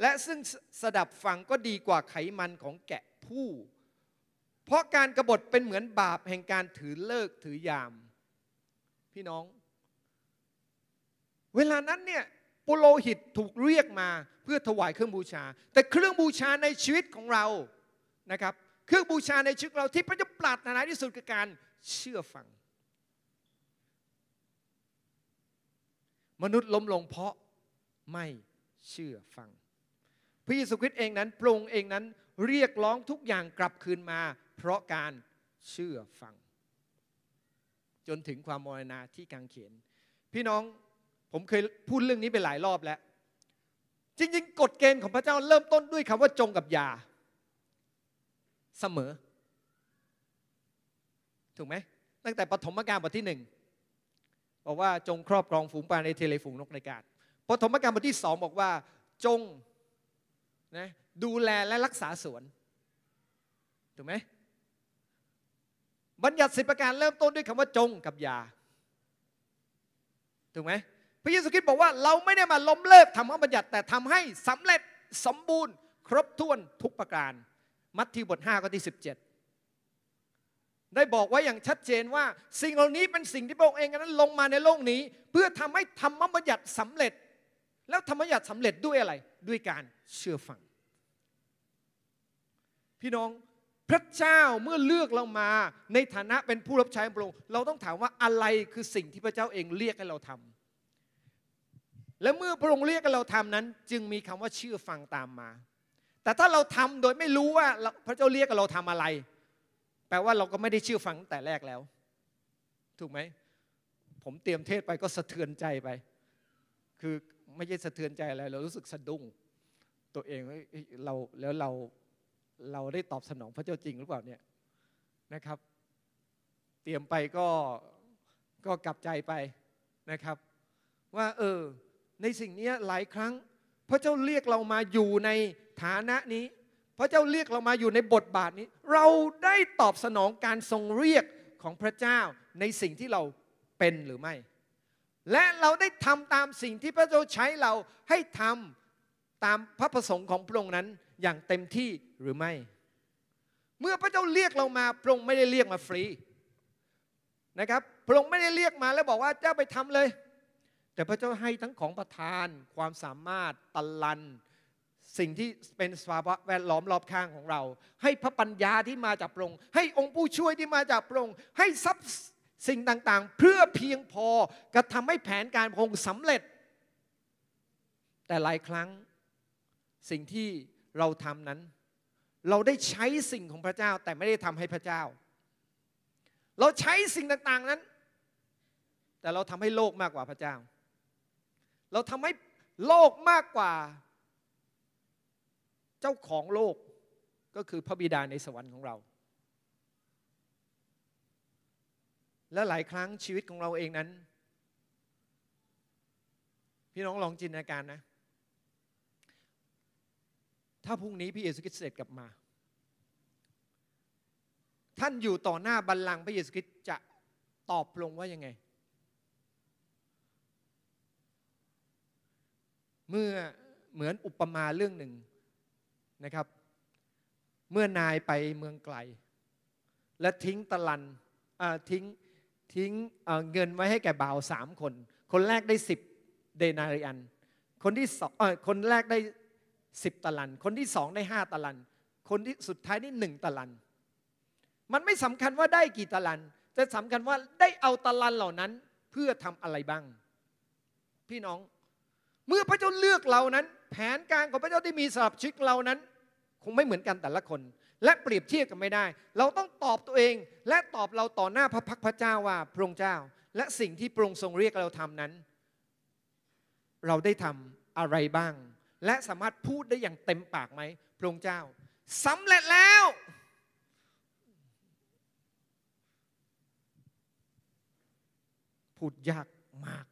และซึ่งสดับฟังก็ดีกว่าไขมันของแกะผู้เพราะการกรบฏเป็นเหมือนบาปแห่งการถือเลิกถือยาม พี่น้อง เวลานั้นเนี่ยปุโรหิตถูกเรียกมาเพื่อถวายเครื่องบูชา แต่เครื่องบูชาในชีวิตของเรานะครับ เครื่องบูชาในชีวิตเราที่พระเจ้าปรารถนาที่สุดคือการเชื่อฟัง มนุษย์ล้มลงเพราะไม่เชื่อฟังพระเยซูคริสต์เองนั้นปรุงเองนั้นเรียกร้องทุกอย่างกลับคืนมาเพราะการเชื่อฟัง จนถึงความมรณาที่กังเขนพี่น้องผมเคยพูดเรื่องนี้ไปหลายรอบแล้ว จริงๆกฎเกณฑ์ของพระเจ้าเริ่มต้นด้วยคำว่าจงกับยา เสมอ ถูกไหมตั้งแต่ปฐมกาลบทที่หนึ่งบอกว่าจงครอบครองฝูงปลาในเทเลฝูงนกในกาศปฐมกาลบทที่สองบอกว่า จงนะดูแลและรักษาสวน ถูกไหมบัญญัติสิบประการเริ่มต้นด้วยคำว่าจงกับยาถูกไหมพระเยซูคริสต์บอกว่า เราไม่ได้มาล้มเลิกทำข้อบัญญัติ แต่ทำให้สำเร็จสมบูรณ์ ครบถ้วนทุกประการ มัทธิวบท5ข้อที่ 17 ได้บอกไว้อย่างชัดเจนว่าสิ่งเหล่านี้เป็นสิ่งที่พระองค์เองนั้นลงมาในโลกนี้ เพื่อทำให้ธรรมบัญญัติสำเร็จ แล้วธรรมบัญญัติสำเร็จด้วยอะไรด้วยการเชื่อฟังพี่น้องพระเจ้าเมื่อเลือกเรามาในฐานะเป็นผู้รับใช้พระองค์เราต้องถามว่าอะไรคือสิ่งที่พระเจ้าเองเรียกให้เราทำ และเมื่อพระองค์เรียกให้เราทำนั้น จึงมีคำว่าเชื่อฟังตามมา แต่ถ้าเราทำโดยไม่รู้ว่าพระเจ้าเรียกเราทำอะไรแปลว่าเราก็ไม่ได้เชื่อฟังตั้งแต่แรกแล้วถูกไหมผมเตรียมเทศไปก็สะเทือนใจไป คือไม่ใช่สะเทือนใจอะไรเรารู้สึกสะดุ้งตัวเองเราแล้วเราเราได้ตอบสนองพระเจ้าจริงหรือเปล่าเนี่ยนะครับ เตรียมไปก็ก็กลับใจไปนะครับ ว่าเออในสิ่งนี้หลายครั้ง พระเจ้าเรียกเรามาอยู่ในฐานะนี้ พระเจ้าเรียกเรามาอยู่ในบทบาทนี้ เราได้ตอบสนองการทรงเรียกของพระเจ้า ในสิ่งที่เราเป็นหรือไม่ และเราได้ทำตามสิ่งที่พระเจ้าใช้เราให้ทำตามพระประสงค์ของพระองค์นั้นอย่างเต็มที่หรือไม่ เมื่อพระเจ้าเรียกเรามา พระองค์ไม่ได้เรียกมาฟรีนะครับพระองค์ไม่ได้เรียกมาแล้วบอกว่าเจ้าไปทำเลย แต่พระเจ้าให้ทั้งของประทานความสามารถตะลันสิ่งที่เป็นสภาวะแวดล้อมรอบข้างของเรา ให้พระปัญญาที่มาจากพระองค์ให้องค์ผู้ช่วยที่มาจากพระองค์ให้ทรัพย์สิ่งต่าง ๆ เพื่อเพียงพอกระทำให้แผนการพระองค์สำเร็จ แต่หลายครั้งสิ่งที่เราทำนั้นเราได้ใช้สิ่งของพระเจ้าแต่ไม่ได้ทำให้พระเจ้า เราใช้สิ่งต่างๆนั้น แต่เราทำให้โลกมากกว่าพระเจ้า เราทำให้โลกมากกว่าเจ้าของโลกก็คือพระบิดาในสวรรค์ของเรา และหลายครั้งชีวิตของเราเองนั้น พี่น้องลองจินตนาการนะถ้าพรุ่งนี้พระเยซูคริสต์เสด็จกลับมา ท่านอยู่ต่อหน้าบัลลังก์พระเยซูคริสต์จะตอบลงว่ายังไง เมื่อเหมือนอุปมาเรื่องหนึ่งนะครับ เมื่อนายไปเมืองไกล และทิ้งตะลันทิ้งทิ้งเงินไว้ให้แก่บ่าวสามคน คนแรกได้สิบเดนาริอัน คนที่สองคนแรกได้สิบตะลันคนที่สองได้ห้าตะลัน คนที่สุดท้ายได้หนึ่งตะลัน มันไม่สำคัญว่าได้กี่ตะลันแต่สำคัญว่าได้เอาตะลันเหล่านั้น เพื่อทำอะไรบ้าง พี่น้อง เมื่อพระเจ้าเลือกเรานั้น แผนการของพระเจ้าที่มีสำหรับชีวิตเรานั้น คงไม่เหมือนกันแต่ละคน และเปรียบเทียบกันไม่ได้ เราต้องตอบตัวเอง และตอบเราต่อหน้าพระพักพระเจ้าว่าพระองค์เจ้า และสิ่งที่พระองค์ทรงเรียกเราทำนั้น เราได้ทำอะไรบ้างและสามารถพูดได้อย่างเต็มปากไหมพระองค์เจ้าสำเร็จแล้วพูดยากมาก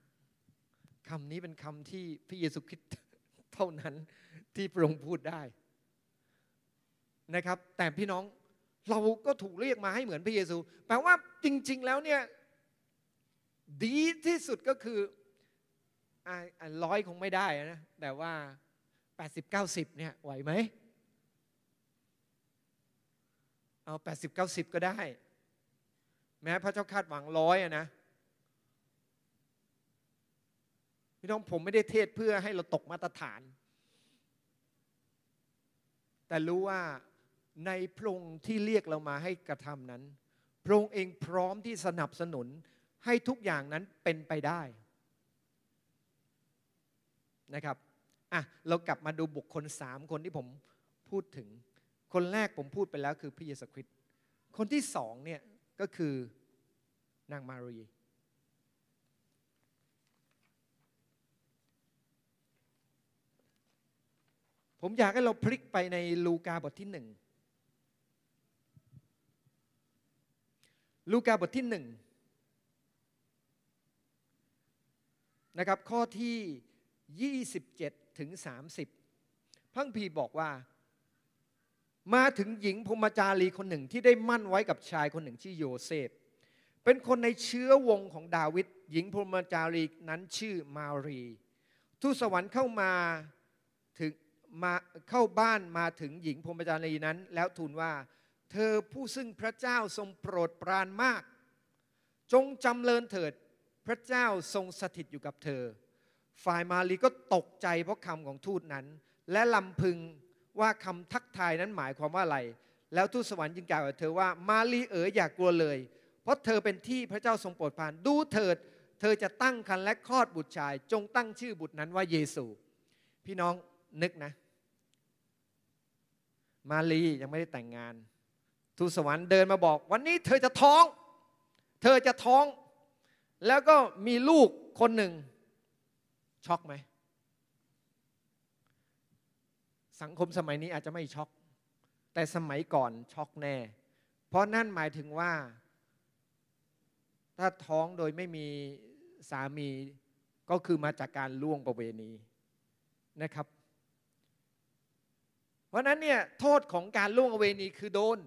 คำนี้เป็นคำที่พระเยซูคริสต์เท่านั้นที่พระองค์พูดได้นะครับ แต่พี่น้องเราก็ถูกเรียกมาให้เหมือนพระเยซู แปลว่าจริง ๆ แล้วเนี่ยดีที่สุดก็คือร้อยคงไม่ได้นะแต่ว่าแปดสิบเก้าสิบเนี่ยไหวไหม เอาแปดสิบเก้าสิบก็ได้ แม้พระเจ้าคาด หวังร้อยนะพี่น้องผมไม่ได้เทศเพื่อให้เราตกมาตรฐาน แต่รู้ว่าในพระองค์ที่เรียกเรามาให้กระทำนั้น พระองค์เองพร้อมที่สนับสนุนให้ทุกอย่างนั้นเป็นไปได้นะครับ่ะเรากลับมาดูบุคคลสามคนที่ผมพูดถึง คนแรกผมพูดไปแล้วคือพระเยซูคริสต์คนที่สองเนี่ยก็คือนางมารี ผมอยากให้เราพลิกไปในลูกาบทที่หนึ่งลูกาบทที่หนึ่งนะครับข้อที่ 27ถึง30พังพีบอกว่ามาถึงหญิงพรมจารีคนหนึ่งที่ได้มั่นไว้กับชายคนหนึ่งชื่อโยเซฟเป็นคนในเชื้อวงของดาวิดหญิงพรมจารีนั้นชื่อมารีทูตสวรรค์เข้ามาถึงมาเข้าบ้านมาถึงหญิงพรมจารีนั้น แล้วทูลว่าเธอผู้ซึ่งพระเจ้าทรงโปรดปรานมาก จงจำเริญเถิดพระเจ้าทรงสถิตอยู่กับเธอฝ่ายมาลีก็ตกใจเพราะคำของทูตนั้น และลำพึงว่าคำทักทายนั้นหมายความว่าอะไรแล้วทูตสวรรค์จึงกล่าวกับเธอว่า มาลีเอ๋ยอย่ากลัวเลย เพราะเธอเป็นที่พระเจ้าทรงโปรดปราน ดูเถิด เธอจะตั้งครรภ์และคลอดบุตรชาย จงตั้งชื่อบุตรนั้นว่าเยซู พี่น้องนึกนะ มาลียังไม่ได้แต่งงานทูตสวรรค์เดินมาบอก วันนี้เธอจะท้อง เธอจะท้อง แล้วก็มีลูกคนหนึ่งช็อกไหมสังคมสมัยนี้อาจจะไม่ช็อกแต่สมัยก่อนช็อกแน่ เพราะนั่นหมายถึงว่า ถ้าท้องโดยไม่มีสามีก็คือมาจากการล่วงประเวณีนะครับ เพราะนั้นเนี่ยโทษของการล่วงประเวณีคือโดน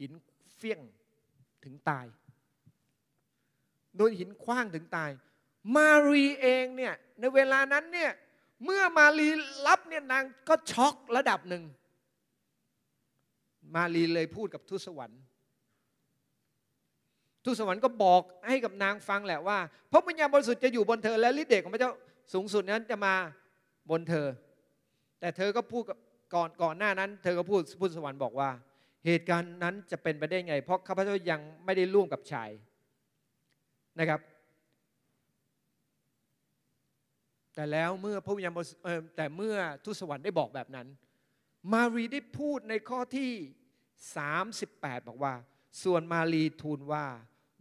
หินเฟี้ยงถึงตาย โดนหินคว้างถึงตายมารีเองเนี่ยในเวลานั้นเนี่ยเมื่อมารีรับเนี่ยนางก็ช็อกระดับหนึ่งมารีเลยพูดกับทุสวรรค์ทูตสวรรค์ก็บอกให้กับนางฟังแหละว่า พระวิญญาณบริสุทธิ์จะอยู่บนเธอและฤทธิ์เดชของพระเจ้าสูงสุดนั้นจะมาบนเธอ แต่เธอก็พูดก่อนก่อนหน้านั้น เธอก็พูดพูดสวรรค์บอกว่า เหตุการณ์นั้นจะเป็นไปได้ไง เพราะข้าพเจ้ายังไม่ได้ร่วมกับชายนะครับแต่แล้วเมื่อพระวิญญาณแต่เมื่อทุสวรรค์ได้บอกแบบนั้น มารีได้พูดในข้อที่ 38 บอกว่า ส่วนมารีทูลว่า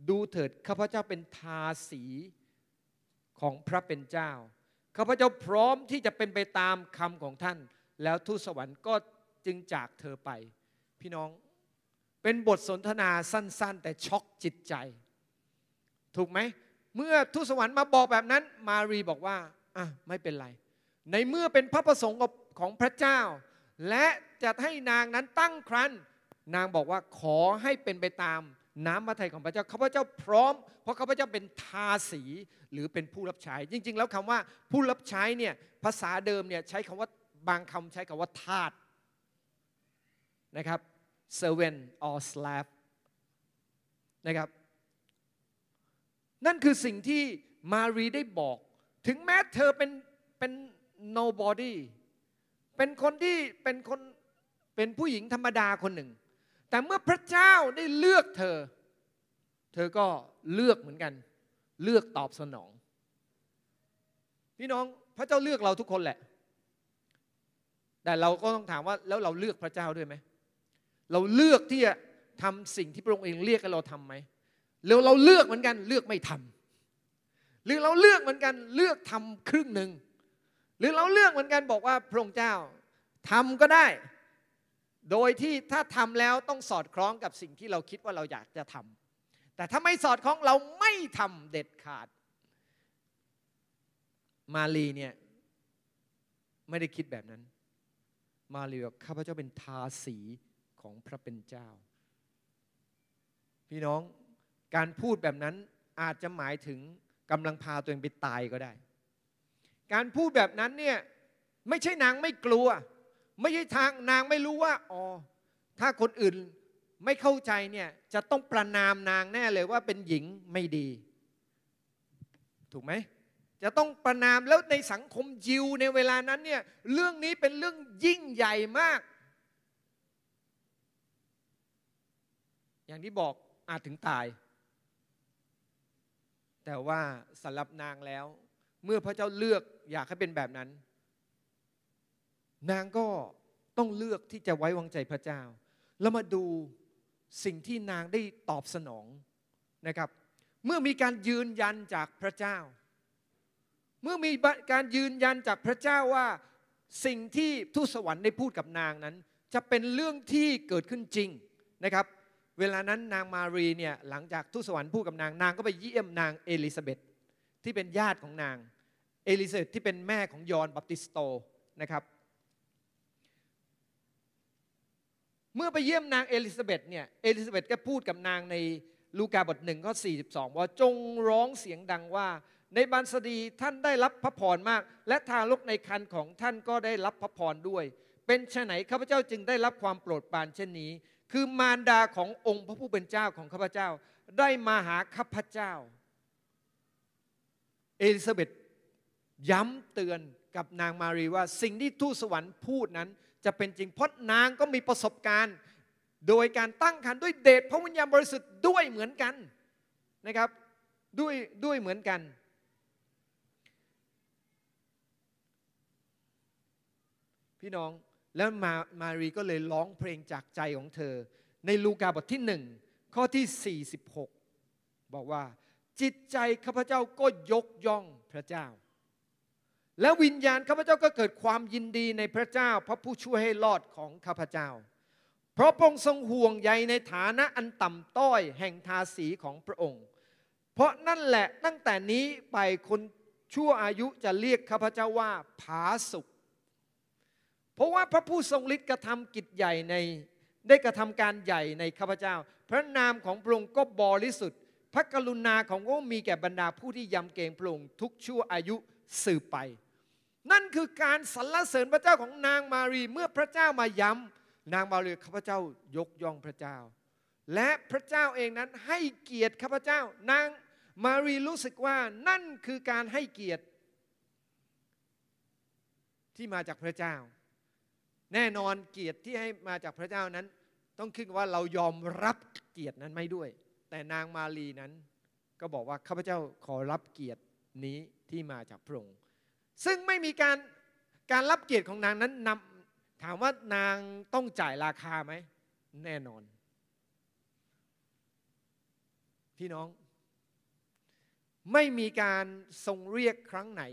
ดูเถิดข้าพเจ้าเป็นทาสีของพระเป็นเจ้าข้าพเจ้าพร้อมที่จะเป็นไปตามคำของท่าน แล้วทูตสวรรค์ก็จึงจากเธอไป พี่น้องเป็นบทสนทนาสั้น ๆ แต่ช็อกจิตใจ ถูกไหมเมื่อทูตสวรรค์มาบอกแบบนั้นมารีบอกว่าอ่ะไม่เป็นไร ในเมื่อเป็นพระประสงค์ของพระเจ้า และจะให้นางนั้นตั้งครรภ์นางบอกว่าขอให้เป็นไปตามน้ำพระทัยของพระเจ้าข้าพเจ้าพร้อม เพราะข้าพเจ้าเป็นทาสีหรือเป็นผู้รับใช้ จริงๆ แล้วคำว่าผู้รับใช้เนี่ยภาษาเดิมเนี่ยใช้คำว่าบางคำใช้คำว่าทาสนะครับ servant or slave นะครับ นั่นคือสิ่งที่มารีได้บอกถึงแม้เธอเป็นเป็น nobody เป็นคนที่เป็นคนเป็นผู้หญิงธรรมดาคนหนึ่ง แต่เมื่อพระเจ้าได้เลือกเธอ เธอก็เลือกเหมือนกัน เลือกตอบสนองพี่น้องพระเจ้าเลือกเราทุกคนแหละ แต่เราก็ต้องถามว่าแล้วเราเลือกพระเจ้าด้วยไหมเราเลือกที่จะทำสิ่งที่พระองค์เองเรียกให้เราทำไหมแล้วเราเลือกเหมือนกันเลือกไม่ทำหรือเราเลือกเหมือนกันเลือกทำครึ่งหนึ่งหรือเราเลือกเหมือนกันบอกว่าพระองค์เจ้าทำก็ได้ โดยที่ถ้าทำแล้วต้องสอดคล้องกับสิ่งที่เราคิดว่าเราอยากจะทำ แต่ถ้าไม่สอดคล้องเราไม่ทำเด็ดขาด มาลีเนี่ยไม่ได้คิดแบบนั้น มาลีบอกข้าพเจ้าเป็นทาสีของพระเป็นเจ้า พี่น้องการพูดแบบนั้นอาจจะหมายถึงกำลังพาตัวเองไปตายก็ได้ การพูดแบบนั้นเนี่ยไม่ใช่นางไม่กลัว ไม่ใช่ทางนางไม่รู้ว่าอ๋อถ้าคนอื่นไม่เข้าใจเนี่ยจะต้องประนามนางแน่เลยว่าเป็นหญิงไม่ดี ถูกไหมจะต้องประนามแล้วในสังคมยิวในเวลานั้นเนี่ยเรื่องนี้เป็นเรื่องยิ่งใหญ่มาก อย่างที่บอกอาจถึงตายแต่ว่าสำหรับนางแล้วเมื่อพระเจ้าเลือกอยากให้เป็นแบบนั้น นางก็ต้องเลือกที่จะไว้วางใจพระเจ้าแล้วมาดูสิ่งที่นางได้ตอบสนองนะครับ เมื่อมีการยืนยันจากพระเจ้า เมื่อมีการยืนยันจากพระเจ้าว่า สิ่งที่ทูตสวรรค์ได้พูดกับนางนั้น จะเป็นเรื่องที่เกิดขึ้นจริงนะครับเวลานั้นนางมารีเนี่ยหลังจากทูตสวรรค์พูดกับนางนางก็ไปเยี่ยมนางเอลิซาเบธที่เป็นญาติของนาง เอลิซาเบธที่เป็นแม่ของยอห์นบัพติสโตนะครับ เมื่อไปเยี่ยมนางเอลิซาเบธเนี่ยเอลิซาเบธก็พูดกับนางในลูกาบทหนึ่งข้อองว่าจงร้องเสียงดังว่า ในบรรสดีท่านได้รับพระพรมาก และทารกในครรภ์ของท่านก็ได้รับพระพรด้วย เป็นไฉนข้าพเจ้าจึงได้รับความโปรดปรานเช่นนี้คือมารดาขององค์พระผู้เป็นเจ้าของข้าพเจ้า ได้มาหาข้าพเจ้า เอลิซาเบธย้ำเตือนกับนางมารีว่าสิ่งที่ทูตสวรรค์พูดนั้น จะเป็นจริงเพราะนางก็มีประสบการณ์ โดยการตั้งครรภ์ด้วยเดชพระวิญญาณบริสุทธิ์ด้วยเหมือนกันนะครับด้วยด้วยเหมือนกัน พี่น้องแล้วมามารีก็เลยร้องเพลงจากใจของเธอ ในลูกาบทที่หนึ่งข้อที่ 46 บอกว่าจิตใจข้าพเจ้าก็ยกย่องพระเจ้า และวิญญาณข้าพเจ้าก็เกิดความยินดีในพระเจ้า พระผู้ช่วยให้รอดของข้าพเจ้า เพราะพระองค์ทรงห่วงใยในฐานะอันต่ำต้อย แห่งทาสีของพระองค์ เพราะนั่นแหละตั้งแต่นี้ไปคนชั่วอายุจะเรียกข้าพเจ้าว่าผาสุกเพราะว่าพระผู้ทรงฤทธิ์กระทำกิจใหญ่ใน ได้กระทำการใหญ่ในข้าพเจ้าพระนามของพระองค์ก็บริสุทธิ์พระกรุณาของพระองค์มีแก่บรรดาผู้ที่ยำเกรงพระองค์ทุกชั่วอายุสืบไป นั่นคือการสรรเสริญพระเจ้าของนางมารี เมื่อพระเจ้ามาย้ำนางมารีข้าพเจ้ายกย่องพระเจ้า และพระเจ้าเองนั้นให้เกียรติข้าพเจ้า นางมารีรู้สึกว่านั่นคือการให้เกียรติที่มาจากพระเจ้าแน่นอนเกียรติที่ให้มาจากพระเจ้านั้น ต้องขึ้นว่าเรายอมรับเกียรตินั้นไม่ด้วย แต่นางมาลีนั้น ก็บอกว่าข้าพเจ้าขอรับเกียรตินี้ที่มาจากพระองค์ซึ่งไม่มีการการรับเกียรติของนางนั้นนำถามว่านางต้องจ่ายราคาไหมแน่นอน พี่น้อง ไม่มีการทรงเรียกครั้งไหน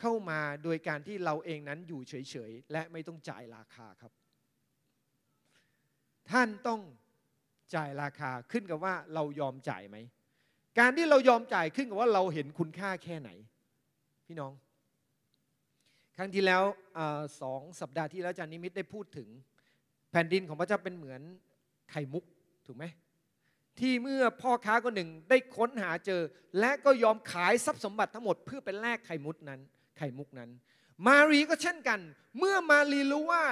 เข้ามาโดยการที่เราเองนั้นอยู่เฉยๆและไม่ต้องจ่ายราคาครับ ท่านต้องจ่ายราคาขึ้นกับว่าเรายอมจ่ายไหมการที่เรายอมจ่ายขึ้นกับว่าเราเห็นคุณค่าแค่ไหน พี่น้อง ครั้งที่แล้วสองสัปดาห์ที่แล้วอาจารย์นิมิตได้พูดถึงแผ่นดินของพระเจ้าเป็นเหมือนไข่มุกถูกไหมที่เมื่อพ่อค้าคนหนึ่งได้ค้นหาเจอและก็ยอมขายทรัพย์สมบัติทั้งหมดเพื่อเป็นแลกไข่มุดนั้นไข่มุกนั้น มารีก็เช่นกัน เมื่อมารีรู้ว่า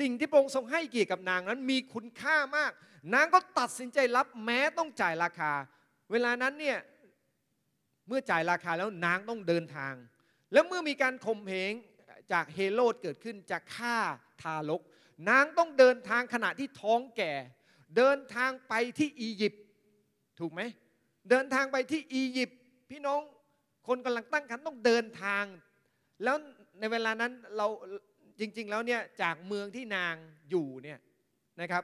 สิ่งที่พระองค์ทรงให้เกียรติกับนางนั้นมีคุณค่ามาก นางก็ตัดสินใจรับแม้ต้องจ่ายราคา เวลานั้นเนี่ยเมื่อจ่ายราคาแล้วนางต้องเดินทาง แล้วเมื่อมีการข่มเหงจากเฮโรดเกิดขึ้นจากฆ่าทารกนางต้องเดินทางขณะที่ท้องแก่ เดินทางไปที่อียิปต์ถูกไหมเดินทางไปที่อียิปต์พี่น้องคนกำลังตั้งครรภ์ต้องเดินทางแล้วในเวลานั้นเราจริงๆแล้วเนี่ยจากเมืองที่นางอยู่เนี่ยนะครับ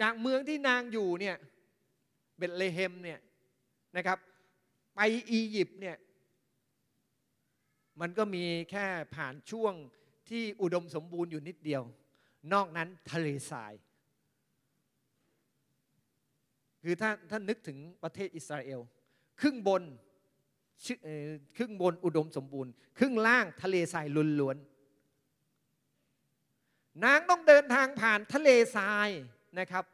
จากเมืองที่นางอยู่เนี่ยเบตเลเฮมเนี่ยนะครับไปอียิปต์เนี่ยมันก็มีแค่ผ่านช่วงที่อุดมสมบูรณ์อยู่นิดเดียว นอกนั้นทะเลทราย คือถ้าท่านนึกถึงประเทศอิสราเอลครึ่งบนครึ่งบนอุดมสมบูรณ์ ครึ่งล่างทะเลทรายล้วนๆนางต้องเดินทางผ่านทะเลทรายนะครับ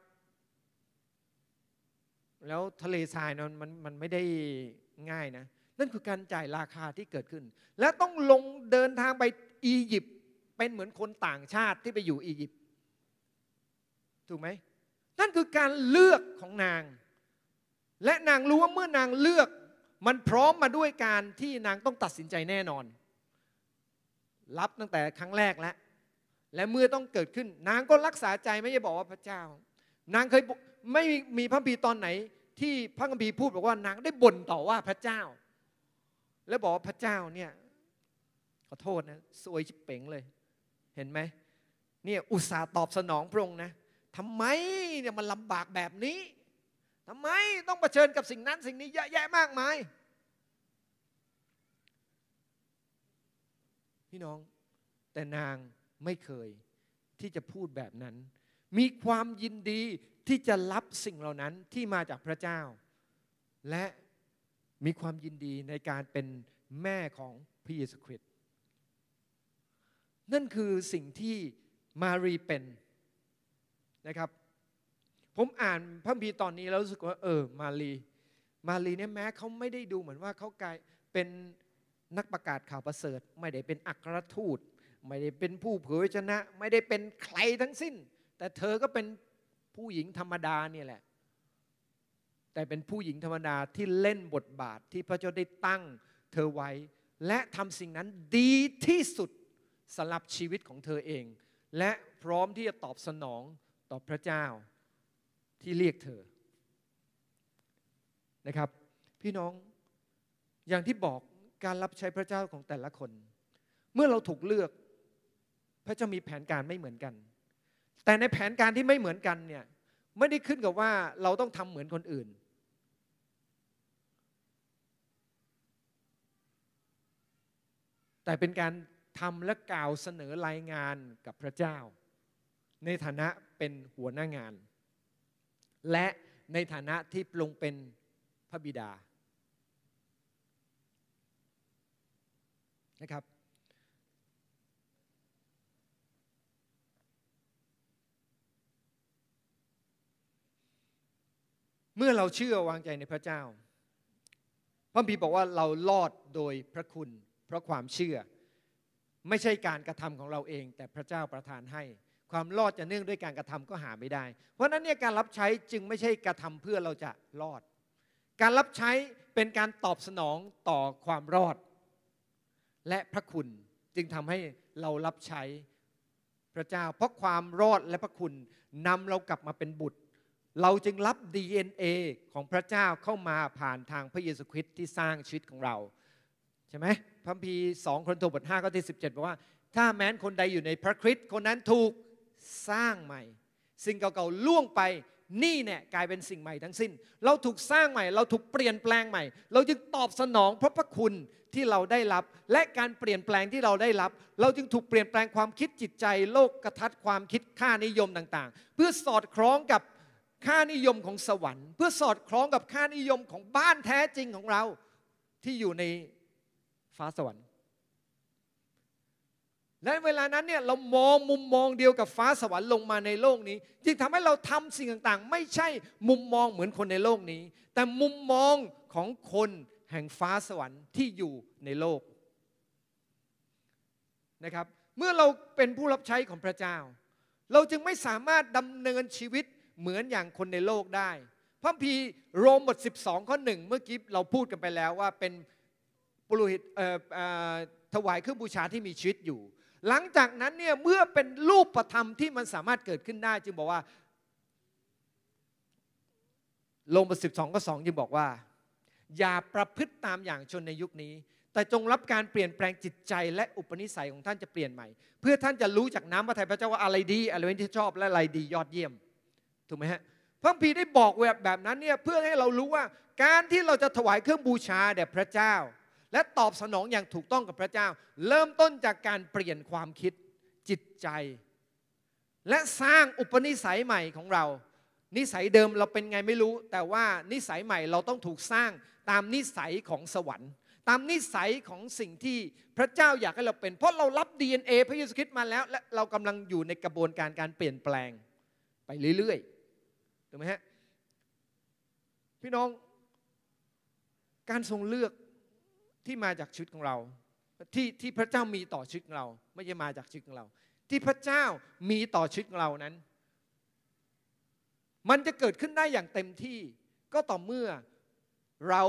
แล้วทะเลทรายนั้นมันมันไม่ได้ง่ายนะ นั่นคือการจ่ายราคาที่เกิดขึ้น และต้องลงเดินทางไปอียิปต์เป็นเหมือนคนต่างชาติที่ไปอยู่อียิปต์ถูกไหมนั่นคือการเลือกของนาง และนางรู้ว่า เมื่อนางเลือกมันพร้อมมาด้วยการที่นางต้องตัดสินใจแน่นอน รับตั้งแต่ครั้งแรก แล้วและเมื่อต้องเกิดขึ้น นางก็รักษาใจไม่ได้บอกว่าพระเจ้า นางเคยไม่มีพระบีตอนไหน ที่พระกบีพูดบอกว่านางได้บ่นต่อว่าพระเจ้า แล้วบอกว่าพระเจ้าเนี่ยขอโทษนะสวยชิบเป๋งเลย เห็นไหมเนี่ยอุตส่าห์ตอบสนองพระองค์นะทำไมเนี่ยมันลำบากแบบนี้ทำไม ต้องเผชิญกับสิ่งนั้นสิ่งนี้เยอะแยะมากมาย พี่น้องแต่นางไม่เคยที่จะพูดแบบนั้น มีความยินดีที่จะรับสิ่งเหล่านั้นที่มาจากพระเจ้า และมีความยินดีในการเป็นแม่ของพระเยซูคริสต์นั่นคือสิ่งที่มารีเป็นนะครับผมอ่านพระบีตอนนี้แล้วรู้สึกว่าเออ มาลี มาลีเนี่ยแม้เขาไม่ได้ดูเหมือนว่าเขากลายเป็นนักประกาศข่าวประเสริฐ ไม่ได้เป็นอัครทูต ไม่ได้เป็นผู้เผยชนะ ไม่ได้เป็นใครทั้งสิ้น แต่เธอก็เป็นผู้หญิงธรรมดาเนี่ยแหละ แต่เป็นผู้หญิงธรรมดาที่เล่นบทบาทที่พระเจ้าได้ตั้งเธอไว้ และทำสิ่งนั้นดีที่สุดสำหรับชีวิตของเธอเอง และพร้อมที่จะตอบสนองต่อพระเจ้าที่เรียกเธอ นะครับ พี่น้องอย่างที่บอกการรับใช้พระเจ้าของแต่ละคน เมื่อเราถูกเลือกพระเจ้ามีแผนการไม่เหมือนกัน แต่ในแผนการที่ไม่เหมือนกันเนี่ยไม่ได้ขึ้นกับว่าเราต้องทำเหมือนคนอื่น แต่เป็นการทำและกล่าวเสนอรายงานกับพระเจ้า ในฐานะเป็นหัวหน้างานและในฐานะที่ปรุงเป็นพระบิดา นะครับ เมื่อเราเชื่อวางใจในพระเจ้า พระบีบอกว่าเราลอดโดยพระคุณ เพราะความเชื่อ ไม่ใช่การกระทำของเราเองแต่พระเจ้าประทานให้ความรอดจะเนื่องด้วยการกระทำก็หาไม่ได้ เพราะฉะนั้นเนี่ยการรับใช้จึงไม่ใช่กระทำเพื่อเราจะรอด การรับใช้เป็นการตอบสนองต่อความรอด และพระคุณจึงทำให้เรารับใช้พระเจ้า เพราะความรอดและพระคุณนำเรากลับมาเป็นบุตร เราจึงรับ DNA ของพระเจ้าเข้ามาผ่านทางพระเยซูคริสต์ที่สร้างชีวิตของเราใช่ไหมพระพีสองคนโทบทห้าก็ที่ 17 บอกว่า ถ้าแม้นคนใดอยู่ในพระคริสต์คนนั้นถูกสร้างใหม่สิ่งเก่าๆล่วงไปนี่เนี่ยกลายเป็นสิ่งใหม่ ทั้งสิ้น เราถูกสร้างใหม่ เราถูกเปลี่ยนแปลงใหม่ เราจึงตอบสนองพระพระคุณที่เราได้รับ และการเปลี่ยนแปลงที่เราได้รับ เราจึงถูกเปลี่ยนแปลงความคิดจิตใจ โลกกระทัดความคิดค่านิยมต่าง ๆ เพื่อสอดคล้องกับค่านิยมของสวรรค์ เพื่อสอดคล้องกับค่านิยมของบ้านแท้จริงของเราที่อยู่ในฟ้าสวรรค์และเวลานั้นเนี่ยเรามองมุมมองเดียวกับฟ้าสวรรค์ลงมาในโลกนี้จึงทำให้เราทำสิ่งต่างๆ ไม่ใช่มุมมองเหมือนคนในโลกนี้ แต่มุมมองของคนแห่งฟ้าสวรรค์ที่อยู่ในโลกนะครับเมื่อเราเป็นผู้รับใช้ของพระเจ้า เราจึงไม่สามารถดำเนินชีวิตเหมือนอย่างคนในโลกได้พระพีโรมบท12ข้อหนึ่งเมื่อกี้เราพูดกันไปแล้วว่าเป็นปุโรหิตถวายเครื่องบูชาที่มีชีวิตอยู่หลังจากนั้นเนี่ยเมื่อเป็นรูปธรรมที่มันสามารถเกิดขึ้นได้ จึงบอกว่าลงบทสิบสองก็สองจึงบอกว่า อย่าประพฤติตามอย่างชนในยุคนี้ แต่จงรับการเปลี่ยนแปลงจิตใจ และอุปนิสัยของท่านจะเปลี่ยนใหม่ เพื่อท่านจะรู้จากน้ำพระทัยพระเจ้าว่าอะไรดีอะไรที่ชอบและอะไรดียอดเยี่ยมถูกไหมฮะพระพีได้บอกแบบนั้นเนี่ยเพื่อให้เรารู้ว่าการที่เราจะถวายเครื่องบูชาแด่พระเจ้าและตอบสนองอย่างถูกต้องกับพระเจ้า เริ่มต้นจากการเปลี่ยนความคิดจิตใจ และสร้างอุปนิสัยใหม่ของเรา นิสัยเดิมเราเป็นไงไม่รู้ แต่ว่านิสัยใหม่เราต้องถูกสร้างตามนิสัยของสวรรค์ ตามนิสัยของสิ่งที่พระเจ้าอยากให้เราเป็น เพราะเรารับ DNA พระเยซูคริสต์มาแล้ว และเรากำลังอยู่ในกระบวนการการเปลี่ยนแปลงไปเรื่อยๆถูกไหมฮะพี่น้องการทรงเลือกที่มาจากชุดของเราที่ที่พระเจ้ามีต่อชุดของเรา ไม่ใช่มาจากชุดของเรา ที่พระเจ้ามีต่อชุดของเรานั้น มันจะเกิดขึ้นได้อย่างเต็มที่ก็ต่อเมื่อเรา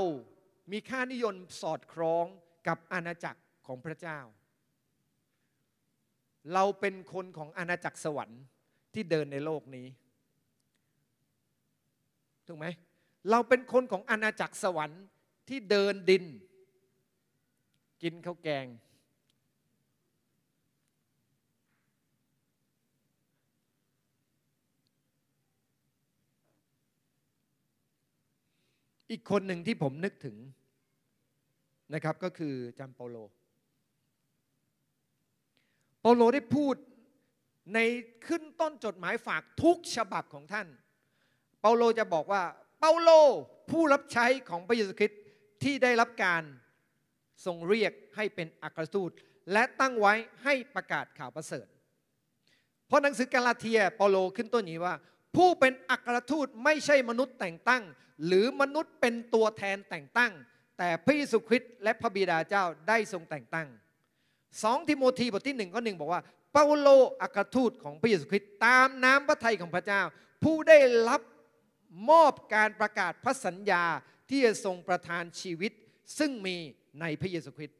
มีค่านิยมสอดคล้องกับอาณาจักรของพระเจ้า เราเป็นคนของอาณาจักรสวรรค์ที่เดินในโลกนี้ถูกไหมเราเป็นคนของอาณาจักรสวรรค์ที่เดินดินกินข้าวแกง อีกคนหนึ่งที่ผมนึกถึงนะครับก็คือจำเปาโลเปาโลได้พูดในขึ้นต้นจดหมายฝากทุกฉบับของท่าน เปาโลจะบอกว่าเปาโลผู้รับใช้ของพระเยซูคริสต์ที่ได้รับการทรงเรียกให้เป็นอัครทูตและตั้งไว้ให้ประกาศข่าวประเสริฐ เพราะหนังสือกาลาเทียเปโลขึ้นต้นนี้ว่า ผู้เป็นอัครทูตไม่ใช่มนุษย์แต่งตั้ง หรือมนุษย์เป็นตัวแทนแต่งตั้ง แต่พระเยซูคริสต์และพระบิดาเจ้าได้ทรงแต่งตั้งสองทิโมธีบทที่หนึ่งข้อหนึ่งบอกว่า เปาโลอัครทูตของพระเยซูคริสต์ตามน้ำพระทัยของพระเจ้า ผู้ได้รับมอบการประกาศพระสัญญาที่จะทรงประทานชีวิตซึ่งมีในพระเยซูคริสต์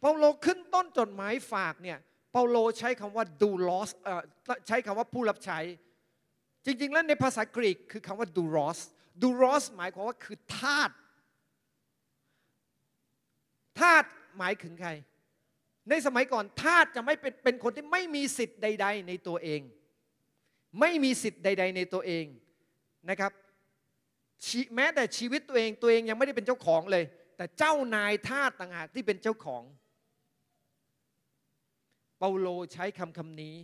เปาโลขึ้นต้นจดหมายฝากเนี่ยเปาโลใช้คำว่าดูลอสใช้คำว่าผู้รับใช้ จริงๆแล้วในภาษากรีกคือคำว่าดูลอสดูลอสหมายความว่าคือทาสทาสหมายถึงใคร ในสมัยก่อนทาสจะไม่เป็นเป็นคนที่ไม่มีสิทธิ์ใด ๆ ในตัวเอง ไม่มีสิทธิ์ใด ๆ ในตัวเองนะครับแม้แต่ชีวิตตัวเองตัวเองยังไม่ได้เป็นเจ้าของเลย แต่เจ้านายทาสต่างหากที่เป็นเจ้าของ เปาโลใช้คำคำนี้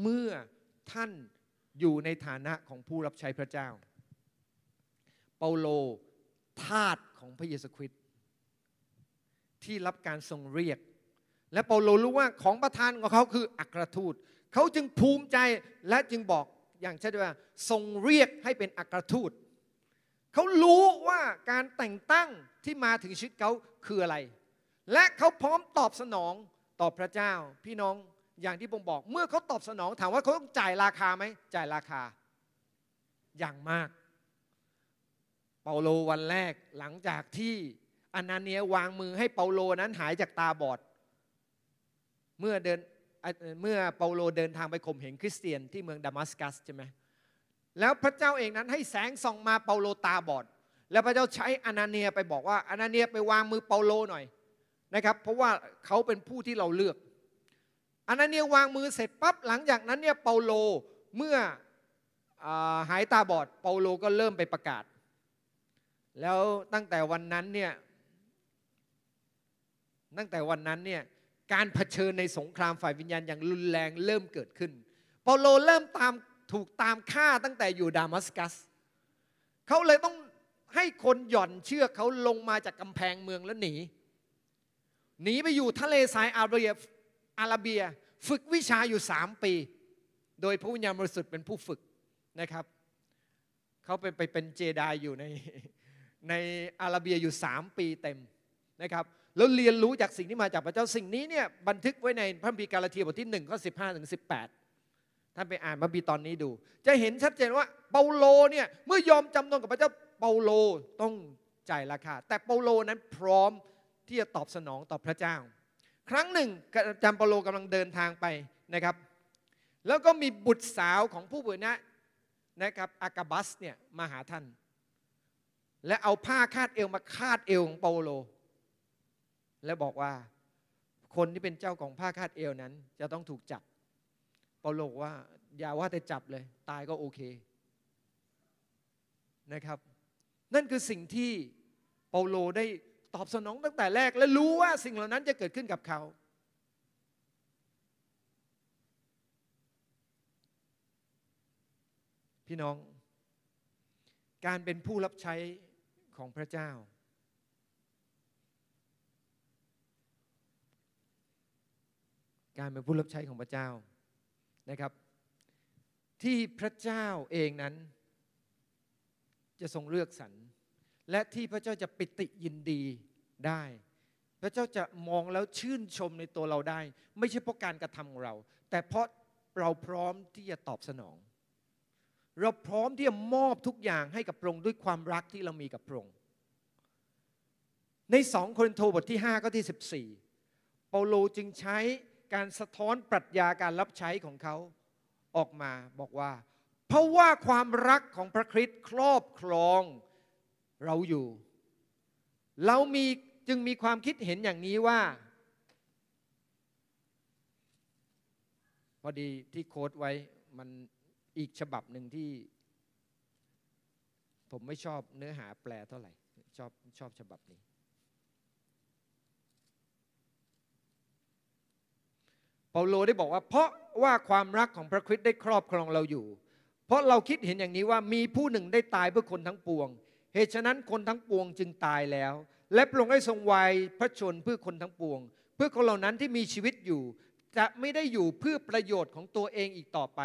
เมื่อท่านอยู่ในฐานะของผู้รับใช้พระเจ้า เปาโลทาสของพระเยซูคริสต์ที่รับการทรงเรียก และเปาโลรู้ว่าของประทานของเขาคืออัครทูต เขาจึงภูมิใจและจึงบอกอย่างเช่นว่า ทรงเรียกให้เป็นอัครทูตเขารู้ว่าการแต่งตั้งที่มาถึงชีวิตเขาคืออะไร และเขาพร้อมตอบสนองต่อพระเจ้าพี่น้องอย่างที่ผมบอก เมื่อเขาตอบสนอง ถามว่าเขาต้องจ่ายราคาไหมจ่ายราคา อย่างมาก เปาโลวันแรกหลังจากที่อนาเนียวางมือให้เปาโลนั้นหายจากตาบอด เมื่อเดินเมื่อเปาโลเดินทางไปข่มเหงคริสเตียนที่เมืองดามัสกัสใช่ไหมเแล้วพระเจ้าเองนั้นให้แสงส่องมาเปาโลตาบอด แล้วพระเจ้าใช้อนาเนียไปบอกว่าอนาเนียไปวางมือเปาโลหน่อยนะครับเพราะว่าเขาเป็นผู้ที่เราเลือกอนาเนียวางมือเสร็จปั๊บหลังจากนั้นเนี่ยเปาโลเมื่ออหายตาบอด เปาโลก็เริ่มไปประกาศ แล้วตั้งแต่วันนั้นเนี่ยตั้งแต่วันนั้นเนี่ยการเผชิญในสงครามฝ่ายวิญญาณอย่างรุนแรงเริ่มเกิดขึ้น เปาโลเริ่มตามถูกตามฆ่าตั้งแต่อยู่ดามัสกัส เขาเลยต้องให้คนหย่อนเชือกเขาลงมาจากกำแพงเมืองแล้วหนี หนีไปอยู่ทะเลทรายอารเบีย อาราเบีย ฝึกวิชาอยู่สามปี โดยพระวิญญาณบริสุทธิ์เป็นผู้ฝึกนะครับ เขาไปไปเป็นเจไดอยู่ในในอาราเบียอยู่สามปีเต็มนะครับ แล้วเรียนรู้จากสิ่งที่มาจากพระเจ้า สิ่งนี้เนี่ยบันทึกไว้ในพระบีกาลาเทียบทที่หนึ่งข้อสิบห้าถึงสิบแปดท่านไปอ่านมับีตอนนี้ดู จะเห็นชัดเจนว่าเปาโลเนี่ยเมื่อยอมจำนนกับพระเจ้าเปาโลต้องจ่ายราคาแต่เปาโลนั้นพร้อมที่จะตอบสนองต่อพระเจ้า ครั้งหนึ่งอาจารย์เปาโลกำลังเดินทางไปนะครับ แล้วก็มีบุตรสาวของผู้เผยนะนะครับ อากาบัสเนี่ยมาหาท่าน และเอาผ้าคาดเอวมาคาดเอวของเปาโล และบอกว่าคนที่เป็นเจ้าของผ้าคาดเอวนั้นจะต้องถูกจับเปาโลว่า อย่าว่าแต่จับเลยตายก็โอเคนะครับ นั่นคือสิ่งที่เปาโลได้ตอบสนองตั้งแต่แรกและรู้ว่าสิ่งเหล่านั้นจะเกิดขึ้นกับเขา พี่น้อง การเป็นผู้รับใช้ของพระเจ้า การเป็นผู้รับใช้ของพระเจ้านะครับที่พระเจ้าเองนั้นจะทรงเลือกสรรและที่พระเจ้าจะปิติยินดีได้ พระเจ้าจะมองแล้วชื่นชมในตัวเราได้ ไม่ใช่เพราะการกระทำของเรา แต่เพราะเราพร้อมที่จะตอบสนอง เราพร้อมที่จะมอบทุกอย่างให้กับพระองค์ด้วยความรักที่เรามีกับพระองค์ในสองโครินธ์บทที่5ก็ที่ 14เปาโลจึงใช้การสะท้อนปรัชญาการรับใช้ของเขาออกมาบอกว่า เพราะว่าความรักของพระคริสต์ครอบครองเราอยู่ เรามีจึงมีความคิดเห็นอย่างนี้ว่า พอดีที่โค้ดไว้มันอีกฉบับหนึ่งที่ ผมไม่ชอบเนื้อหาแปลเท่าไหร่ชอบชอบฉบับนี้เปาโลได้บอกว่าเพราะว่าความรักของพระคริสต์ได้ครอบครองเราอยู่ เพราะเราคิดเห็นอย่างนี้ว่ามีผู้หนึ่งได้ตายเพื่อคนทั้งปวง เหตุฉะนั้นคนทั้งปวงจึงตายแล้ว และพระองค์ได้ทรงไวาพระชนเพื่อคนทั้งปวง เพื่อคนเหล่านั้นที่มีชีวิตอยู่ จะไม่ได้อยู่เพื่อประโยชน์ของตัวเองอีกต่อไป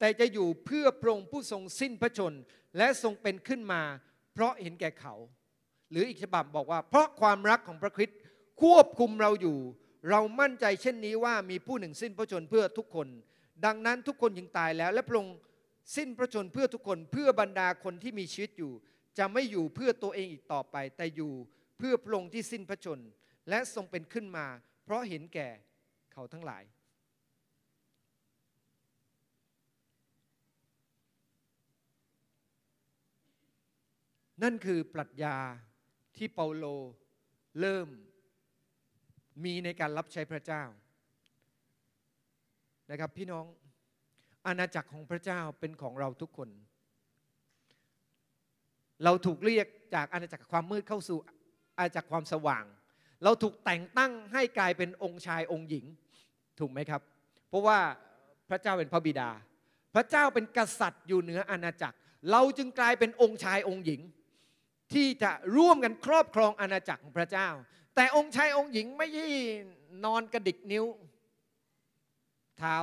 แต่จะอยู่เพื่อพระองค์ผู้ทรงสิ้นพระชนและทรงเป็นขึ้นมาเพราะเห็นแก่เขา หรืออีกฉบับบอกว่า เพราะความรักของพระคริสต์ควบคุมเราอยู่เรามั่นใจเช่นนี้ว่ามีผู้หนึ่งสิ้นพระชนเพื่อทุกคน ดังนั้นทุกคนจึงตายแล้วและพระองค์สิ้นพระชนเพื่อทุกคนเพื่อบรรดาคนที่มีชีวิตอยู่ จะไม่อยู่เพื่อตัวเองอีกต่อไปแต่อยู่เพื่อพระองค์ที่สิ้นพระชนและทรงเป็นขึ้นมา เพราะเห็นแก่เขาทั้งหลาย นั่นคือปรัชญาที่เปาโลเริ่มมีในการรับใช้พระเจ้านะครับ พี่น้องอาณาจักรของพระเจ้าเป็นของเราทุกคน เราถูกเรียกจากอาณาจักรความมืดเข้าสู่อาณาจักรความสว่าง เราถูกแต่งตั้งให้กลายเป็นองค์ชายองค์หญิงถูกไหมครับเพราะว่าพระเจ้าเป็นพระบิดา พระเจ้าเป็นกษัตริย์อยู่เหนืออาณาจักร เราจึงกลายเป็นองค์ชายองค์หญิง ที่จะร่วมกันครอบครองอาณาจักรของพระเจ้าแต่องค์ชายองค์หญิงไม่ยี่นอนกระดิกนิ้ว เท้า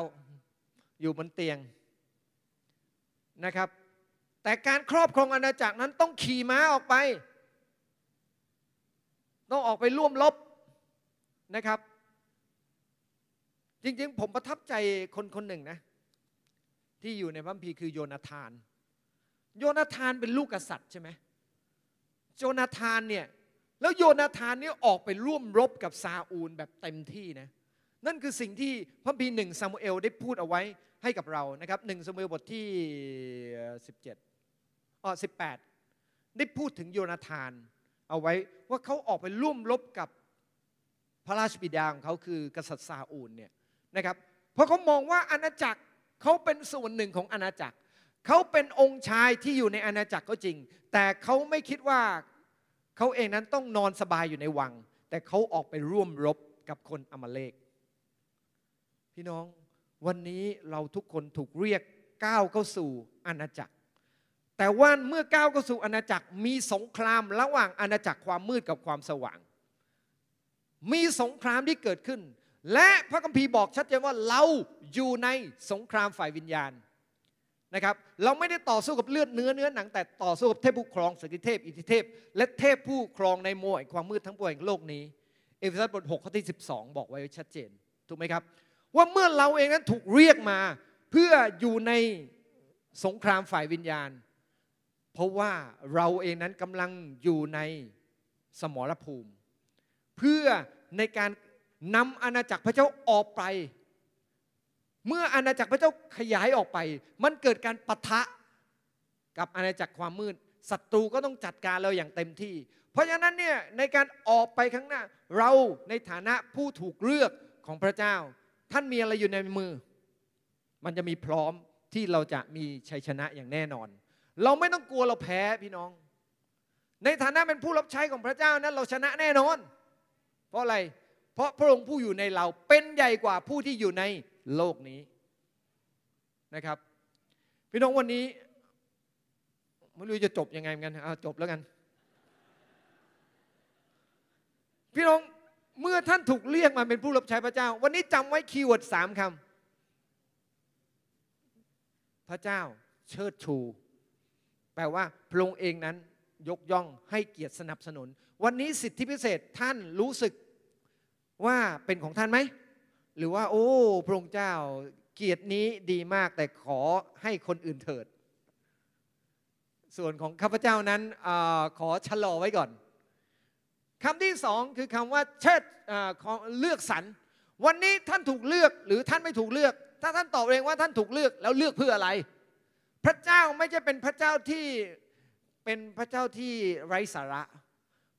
อยู่บนเตียงนะครับ แต่การครอบครองอาณาจักรนั้นต้องขี่ม้าออกไป ต้องออกไปร่วมรบนะครับ จริงๆผมประทับใจคนคนหนึ่งนะที่อยู่ในพัมพีคือโยนาธาน โยนาธานเป็นลูกกษัตริย์ใช่ไหมโยนาธานเนี่ยแล้วโยนาธานนี่ออกไปร่วมรบกับซาอูลแบบเต็มที่นะนั่นคือสิ่งที่พระบีหนึ่งซามูเอลได้พูดเอาไว้ให้กับเรานะครับหนึ่งซามูเอลบทที่ 17อ๋อ18 ได้พูดถึงโยนาธานเอาไว้ว่าเขาออกไปร่วมรบกับพระราชบิดาของเขาคือ กษัตริย์ซาอูลเนี่ยนะครับเพราะเขามองว่าอาณาจักรเขาเป็นส่วนหนึ่งของอาณาจักรเขาเป็นองค์ชายที่อยู่ในอาณาจักรก็จริง แต่เขาไม่คิดว่าเขาเองนั้นต้องนอนสบายอยู่ในวัง แต่เขาออกไปร่วมรบกับคนอมาเลก พี่น้องวันนี้เราทุกคนถูกเรียกก้าวเข้าสู่อาณาจักร แต่ว่าเมื่อก้าวเข้าสู่อาณาจักรมีสงครามระหว่างอาณาจักรความมืดกับความสว่าง มีสงครามที่เกิดขึ้น และพระคัมภีร์บอกชัดเจนว่าเราอยู่ในสงครามฝ่ายวิญญาณนะครับเราไม่ได้ต่อสู้กับเลือดเนื้อเนื้อหนังแต่ต่อสู้กับเทพผู้ครองสกิเทพ อิทธิเทพ และเทพผู้ครองในโมยความมืดทั้งปวงโลกนี้ เอเฟซัสบทกข้อที่12 บอกไว้ชัดเจนถูกไหมครับ ว่าเมื่อเราเองนั้นถูกเรียกมาเพื่ออยู่ในสงครามฝ่ายวิญญาณ เพราะว่าเราเองนั้นกำลังอยู่ในสมรภูมิ เพื่อในการนำอาณาจักรพระเจ้าออกไปเมื่ออาณาจักรพระเจ้าขยายออกไป มันเกิดการปะทะ กับอาณาจักรความมืด ศัตรูก็ต้องจัดการเราอย่างเต็มที่ เพราะฉะนั้นเนี่ยในการออกไปข้างหน้า เราในฐานะผู้ถูกเลือกของพระเจ้า ท่านมีอะไรอยู่ในมือ มันจะมีพร้อมที่เราจะมีชัยชนะอย่างแน่นอน เราไม่ต้องกลัวเราแพ้พี่น้อง ในฐานะเป็นผู้รับใช้ของพระเจ้านั้นเราชนะแน่นอน เพราะอะไร เพราะพระองค์ผู้อยู่ในเราเป็นใหญ่กว่าผู้ที่อยู่ในโลกนี้นะครับ พี่น้องวันนี้ ไม่รู้จะจบยังไงเหมือนกันเอาจบแล้วกัน พี่น้องเมื่อท่านถูกเรียกมาเป็นผู้รับใช้พระเจ้า วันนี้จำไว้คีย์เวิร์ดสามคำพระเจ้า เชิดชูแปลว่า พระองค์เองนั้น ยกย่องให้เกียรติสนับสนุน วันนี้สิทธิพิเศษท่านรู้สึกว่าเป็นของท่านไหมหรือว่าโอ้ พระองค์เจ้าเกียรตินี้ดีมากแต่ขอให้คนอื่นเถิด ส่วนของข้าพเจ้านั้นอขอชะลอไว้ก่อนคำที่สองคือคำว่าเชิดเลือกสรรวันนี้ท่านถูกเลือกหรือท่านไม่ถูกเลือกถ้าท่านตอบเองว่าท่านถูกเลือกแล้วเลือกเพื่ออะไร พระเจ้าไม่ใช่เป็นพระเจ้าที่เป็นพระเจ้าที่ไร้สาระ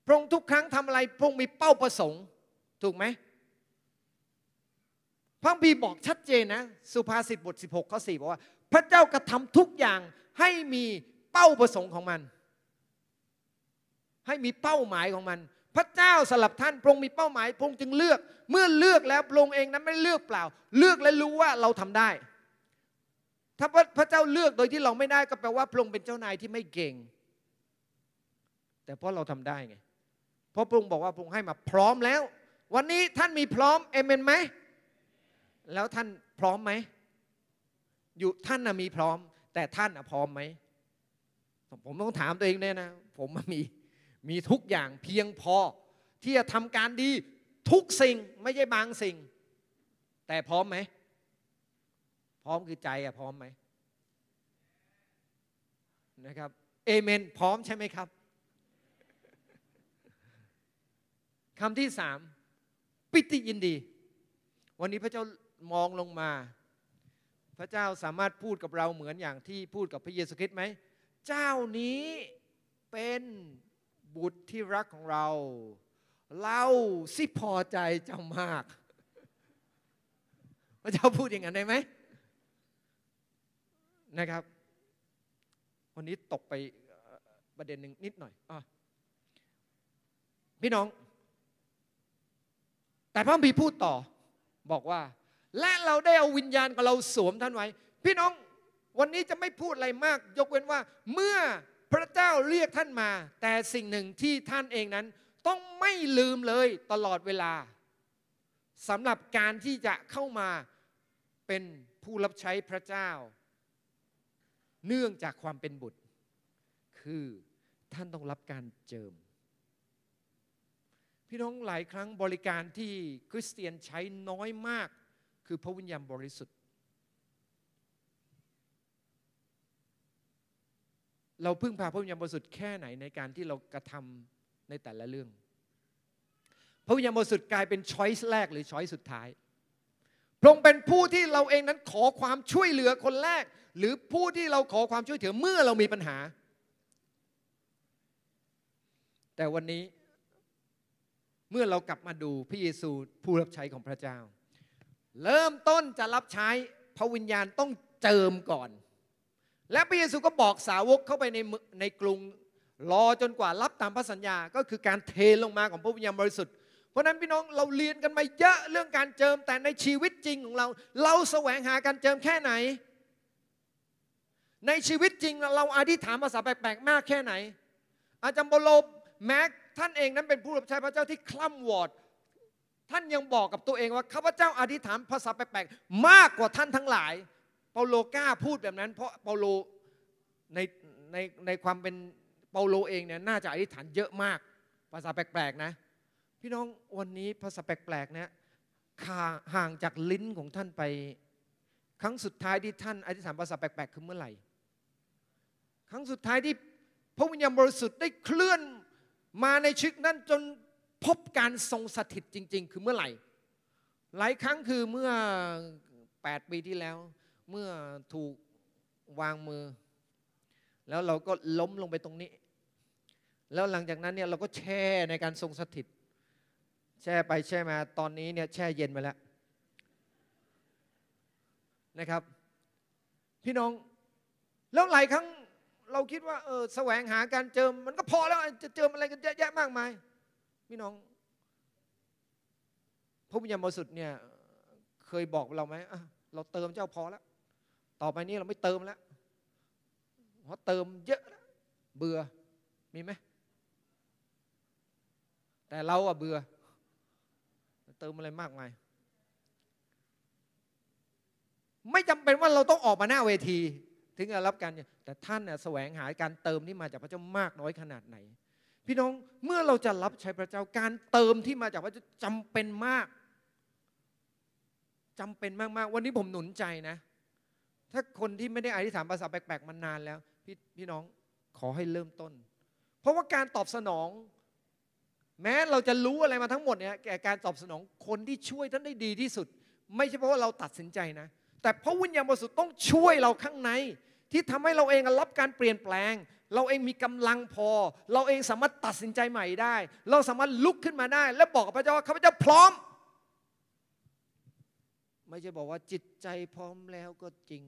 พระองค์ทุกครั้งทำอะไรพระองค์มีเป้าประสงค์ถูกไหมพระบีบอกชัดเจนนะสุภาษิตบท16ข้อสบอกว่า พระเจ้ากระทำทุกอย่างให้มีเป้าประสงค์ของมัน ให้มีเป้าหมายของมัน พระเจ้าสลับท่าน พระองค์มีเป้าหมาย พระองค์จึงเลือกเมื่อเลือกแล้วพระองค์เองนั้นไม่เลือกเปล่า เลือกและรู้ว่าเราทำได้ ถ้าพระเจ้าเลือกโดยที่เราไม่ได้ก็แปลว่าพระองค์เป็นเจ้านายที่ไม่เก่ง แต่เพราะเราทำได้ไงเพราะพระองค์บอกว่าพระองค์ให้มาพร้อมแล้ว วันนี้ท่านมีพร้อมเอเมนไหมแล้วท่านพร้อมไหมอยู่ท่านมีพร้อม แต่ท่านพร้อมไหมผมต้องถามตัวเองเนี่ยนะผมมีมีทุกอย่างเพียงพอที่จะทำการดีทุกสิ่งไม่ใช่บางสิ่ง แต่พร้อมไหมพร้อมคือใจอะพร้อมไหมนะครับเอเมนพร้อมใช่ไหมครับคำที่สามปิติยินดี วันนี้พระเจ้ามองลงมา พระเจ้าสามารถพูดกับเราเหมือนอย่างที่พูดกับพระเยซูคริสต์ไหมเจ้านี้เป็นบุตรที่รักของเราเราสิพอใจเจ้ามาก พระเจ้าพูดอย่างนั้นได้ไหมนะครับ วันนี้ตกไปประเด็นหนึ่งนิดหน่อยอพี่น้อง แต่พระบีพูดต่อบอกว่าและเราได้เอาวิญญาณของเราสวมท่านไว้พี่น้องวันนี้จะไม่พูดอะไรมาก ยกเว้นว่าเมื่อพระเจ้าเรียกท่านมา แต่สิ่งหนึ่งที่ท่านเองนั้นต้องไม่ลืมเลยตลอดเวลาสำหรับการที่จะเข้ามาเป็นผู้รับใช้พระเจ้า เนื่องจากความเป็นบุตร คือท่านต้องรับการเจิม พี่น้องหลายครั้งบริการที่คริสเตียนใช้น้อยมากคือพระวิญญาณบริสุทธิ์ เราพึ่งพาพระวิญญาณบริสุทธิ์แค่ไหนในการที่เรากระทำในแต่ละเรื่อง พระวิญญาณบริสุทธิ์กลายเป็นช้อยส์แรกหรือช้อยส์สุดท้าย พระองค์เป็นผู้ที่เราเองนั้นขอความช่วยเหลือคนแรก หรือผู้ที่เราขอความช่วยเหลือเมื่อเรามีปัญหา แต่วันนี้เมื่อเรากลับมาดูพระเยซูผู้รับใช้ของพระเจ้าเริ่มต้นจะรับใช้พระวิญญาณต้องเจิมก่อน และพระเยซูก็บอกสาวกเข้าไปในในกรุง รอจนกว่ารับตามพระสัญญาก็คือการเทลงมาของพระวิญญาณบริสุทธิ์เพราะนั้น พี่น้องเราเรียนกันมาเยอะเรื่องการเจิมแต่ในชีวิตจริงของเรา เราแสวงหาการเจิมแค่ไหน ในชีวิตจริงเราอธิษฐานภาษาแปลกๆ มากแค่ไหน อาจารย์บโลแม็กท่านเองนั้นเป็นผู้รับใช้พระเจ้าที่คล่ำวอดท่านยังบอกกับตัวเองว่าข้าพเจ้าอธิษฐานภาษาแปลกๆมากกว่าท่านทั้งหลายเปาโลกล้าพูดแบบนั้นเพราะเปาโลในในในความเป็นเปาโลเองเนี่ยน่าจะอธิษฐานเยอะมากภาษาแปลกๆนะพี่น้องวันนี้ภาษาแปลกๆเนี่ยห่างจากลิ้นของท่านไป ครั้งสุดท้ายที่ท่าน อธิษฐานภาษาแปลกๆคือเมื่อไหร่ ครั้งสุดท้ายที่พระวิญญาณบริสุทธิ์ได้เคลื่อนมาในชึกินั้นจนพบการทรงสถิตจริง ๆ คือเมื่อไหร่ หลายครั้งคือเมื่อ 8 ปีที่แล้ว เมื่อถูกวางมือ แล้วเราก็ล้มลงไปตรงนี้ แล้วหลังจากนั้นเนี่ยเราก็แช่ในการทรงสถิต แช่ไปแช่มา ตอนนี้เนี่ยแช่เย็นไปแล้ว นะครับ พี่น้อง แล้วหลายครั้งเราคิดว่า เออแสวงหาการเจิม มันก็พอแล้ว จะเจิมอะไรกันเยอะแยะมากมายพี่น้อง พระวิญญาณบริสุทธิ์เนี่ยเคยบอกเราไหมเราเติมเจ้าพอแล้วต่อไปนี้เราไม่เติมแล้วเพราะเติมเยอะเบื่อมีไหมแต่เราอะเบื่อเติมอะไรมากมายไม่จำเป็นว่าเราต้องออกมาหน้าเวที ถึงจะรับการแต่ท่านแสวงหาการเติมนี่มาจากพระเจ้ามากน้อยขนาดไหนพี่น้องเมื่อเราจะรับใช้พระเจ้าการเติมที่มาจากพระเจ้าจำเป็นมาก จำเป็นมากๆ วันนี้ผมหนุนใจนะ ถ้าคนที่ไม่ได้อธิษฐานภาษาแปลกๆมานานแล้วพี่พี่น้องขอให้เริ่มต้น เพราะว่าการตอบสนอง แม้เราจะรู้อะไรมาทั้งหมดเนี่ยแก่การตอบสนองคนที่ช่วยท่านได้ดีที่สุด ไม่ใช่เพราะว่าเราตัดสินใจนะ แต่พระวิญญาณบริสุทธิ์ต้องช่วยเราข้างใน ที่ทำให้เราเองรับการเปลี่ยนแปลงเราเองมีกำลังพอ เราเองสามารถตัดสินใจใหม่ได้ เราสามารถลุกขึ้นมาได้ และบอกกับพระเจ้าว่าข้าพเจ้าพร้อม ไม่ใช่บอกว่าจิตใจพร้อมแล้วก็จริง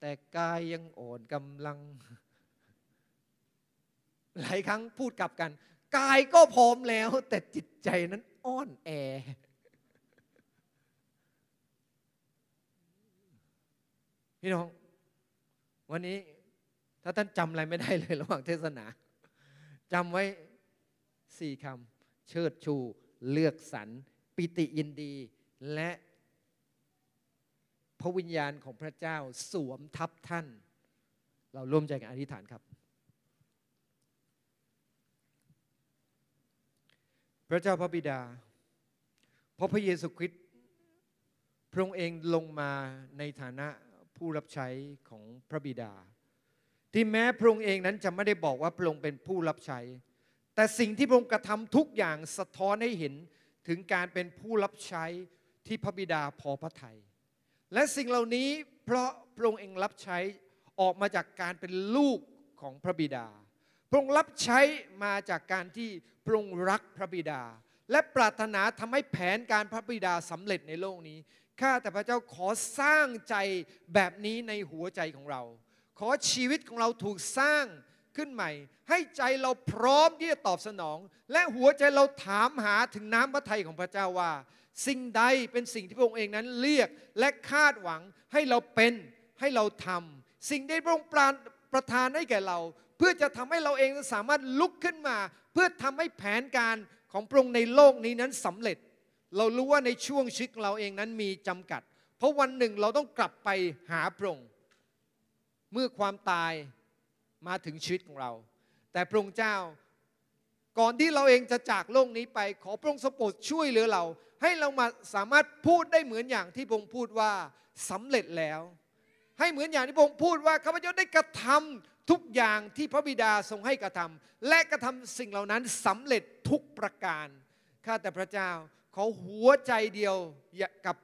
แต่กายยังอ่อนกำลัง หลายครั้งพูดกลับกัน กายก็พร้อมแล้วแต่จิตใจนั้นอ่อนแอ พี่น้อง วันนี้ถ้าท่านจำอะไรไม่ได้เลยระหว่างเทศนาจำไว้สี่คำเชิดชูเลือกสรรปิติยินดีและพระวิญญาณของพระเจ้าสวมทับท่าน เราร่วมใจกันอธิษฐานครับ พระเจ้าพระบิดาเพราะพระเยซูคริสต์พระองค์เองลงมาในฐานะผู้รับใช้ของพระบิดาที่แม้พระองค์เองนั้นจะไม่ได้บอกว่าพระองค์เป็นผู้รับใช้ แต่สิ่งที่พระองค์กระทำทุกอย่างสะท้อนให้เห็นถึงการเป็นผู้รับใช้ที่พระบิดาพอพระทยัย และสิ่งเหล่านี้เพราะพระองค์เองรับใช้ออกมาจากการเป็นลูกของพระบิดา พระองค์รับใช้มาจากการที่พระองค์รักพระบิดา และปรารถนาทำให้แผนการพระบิดาสำเร็จในโลกนี้ ข้าแต่พระเจ้าขอสร้างใจแบบนี้ในหัวใจของเราขอชีวิตของเราถูกสร้างขึ้นใหม่ ให้ใจเราพร้อมที่จะตอบสนอง และหัวใจเราถามหาถึงน้ำพระทัยของพระเจ้าว่าสิ่งใดเป็นสิ่งที่พระองค์เองนั้นเรียกและคาดหวังให้เราเป็นให้เราทำสิ่งใดพระองค์ปรประทานให้แก่เรา เพื่อจะทำให้เราเองสามารถลุกขึ้นมา เพื่อทำให้แผนการของพระองค์ในโลกนี้นั้นสำเร็จ เรารู้ว่าในช่วงชีวิตเราเองนั้นมีจำกัด เพราะวันหนึ่งเราต้องกลับไปหาพระองค์เมื่อความตายมาถึงชีวิตของเรา แต่พระองค์เจ้า ก่อนที่เราเองจะจากโลกนี้ไปขอพระองค์สปดช่วยเหลือเราให้เรามาสามารถพูดได้เหมือนอย่างที่พระองค์พูดว่าสำเร็จแล้ว ให้เหมือนอย่างที่พระองค์พูดว่าข้าพเจ้าได้กระทำทุกอย่างที่พระบิดาทรงให้กระทำ และกระทำสิ่งเหล่านั้นสำเร็จทุกประการ ข้าแต่พระเจ้าขอหัวใจเดียวกับ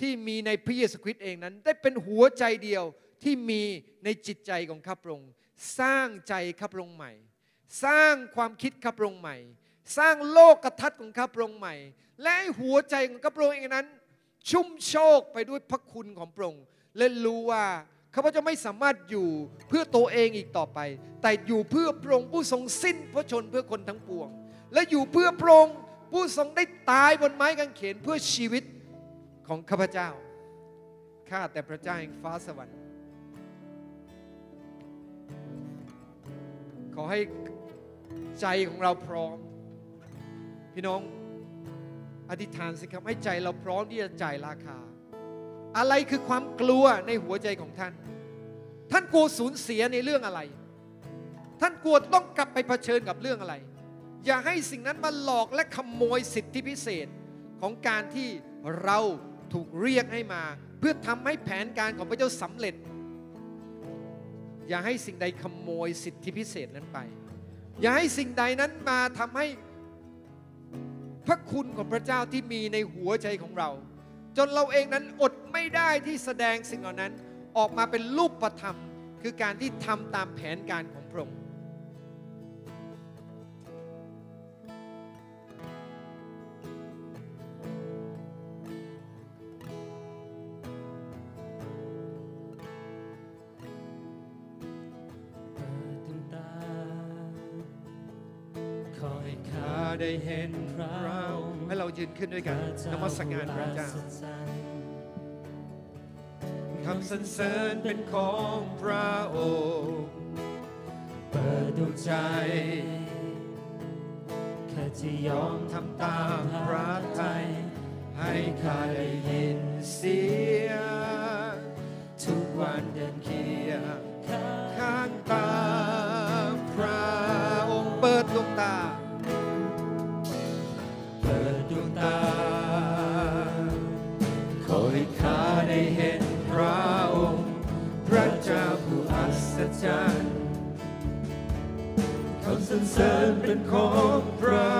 ที่มีในพระเยซูคริสต์เองนั้น ได้เป็นหัวใจเดียวที่มีในจิตใจของข้าพระองค์สร้างใจข้าพระองค์ใหม่ สร้างความคิดข้าพระองค์ใหม่ สร้างโลกกระทัดของข้าพระองค์ใหม่ และหัวใจของข้าพระองค์เองนั้น ชุ่มโชกไปด้วยพระคุณของพระองค์และรู้ว่าข้าพเจ้าไม่สามารถอยู่เพื่อตัวเองอีกต่อไป แต่อยู่เพื่อพระองค์ผู้ทรงสิ้นพระชนเพื่อคนทั้งปวง และอยู่เพื่อพระองค์ผู้ทรงได้ตายบนไม้กางเขนเพื่อชีวิตของข้าพเจ้าข้าแต่พระเจ้าแห่งฟ้าสวรรค์ขอให้ใจของเราพร้อม พี่น้อง อธิษฐานสิครับให้ใจเราพร้อมที่จะจ่ายราคา อะไรคือความกลัวในหัวใจของท่าน ท่านกลัวสูญเสียในเรื่องอะไร ท่านกลัวต้องกลับไปเผชิญกับเรื่องอะไร อย่าให้สิ่งนั้นมาหลอกและขโมยสิทธิพิเศษของการที่เราถูกเรียกให้มา เพื่อทำให้แผนการของพระเจ้าสำเร็จอย่าให้สิ่งใดขโมยสิทธิพิเศษนั้นไป อย่าให้สิ่งใดนั้นมาทำให้ พระคุณของพระเจ้าที่มีในหัวใจของเรา จนเราเองนั้นอดไม่ได้ที่แสดงสิ่งเหล่านั้น ออกมาเป็นรูปประธรรม คือการที่ทำตามแผนการของพระองค์ยเห็นพระองค์ให้เรายืนขึ้นด้วยกันนมัสการพระเจ้าคำสรรเสริญเป็นของพระองค์เปิดดวงใจ แค่จะยอมทำตามพระทัยให้ข้าได้ยินเสีย and serpent cobra.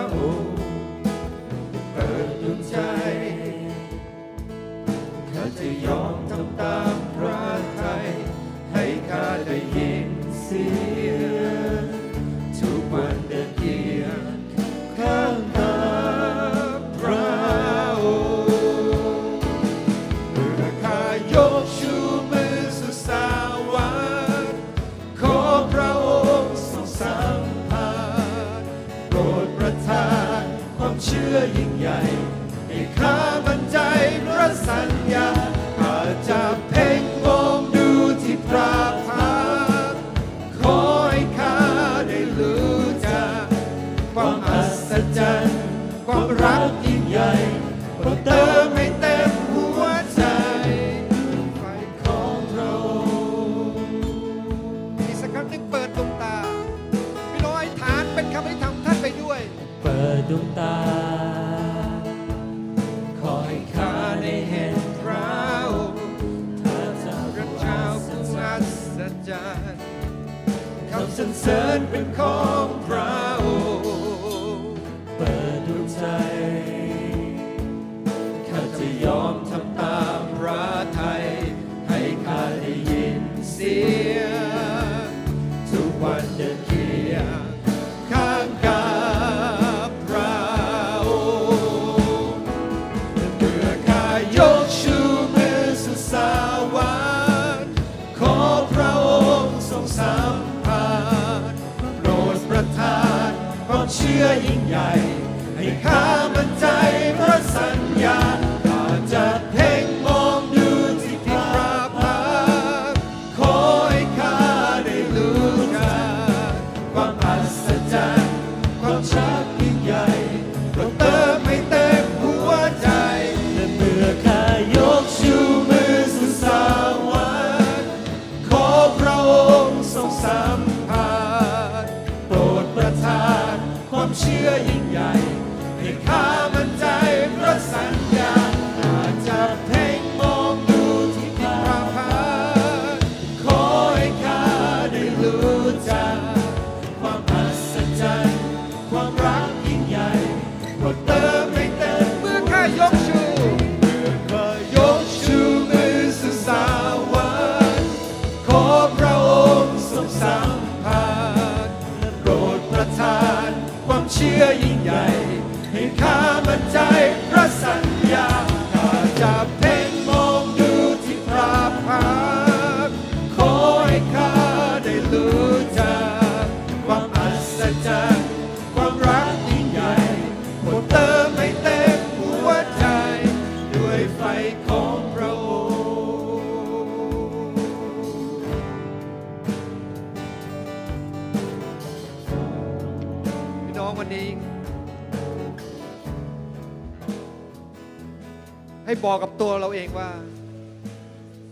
บอกกับตัวเราเองว่า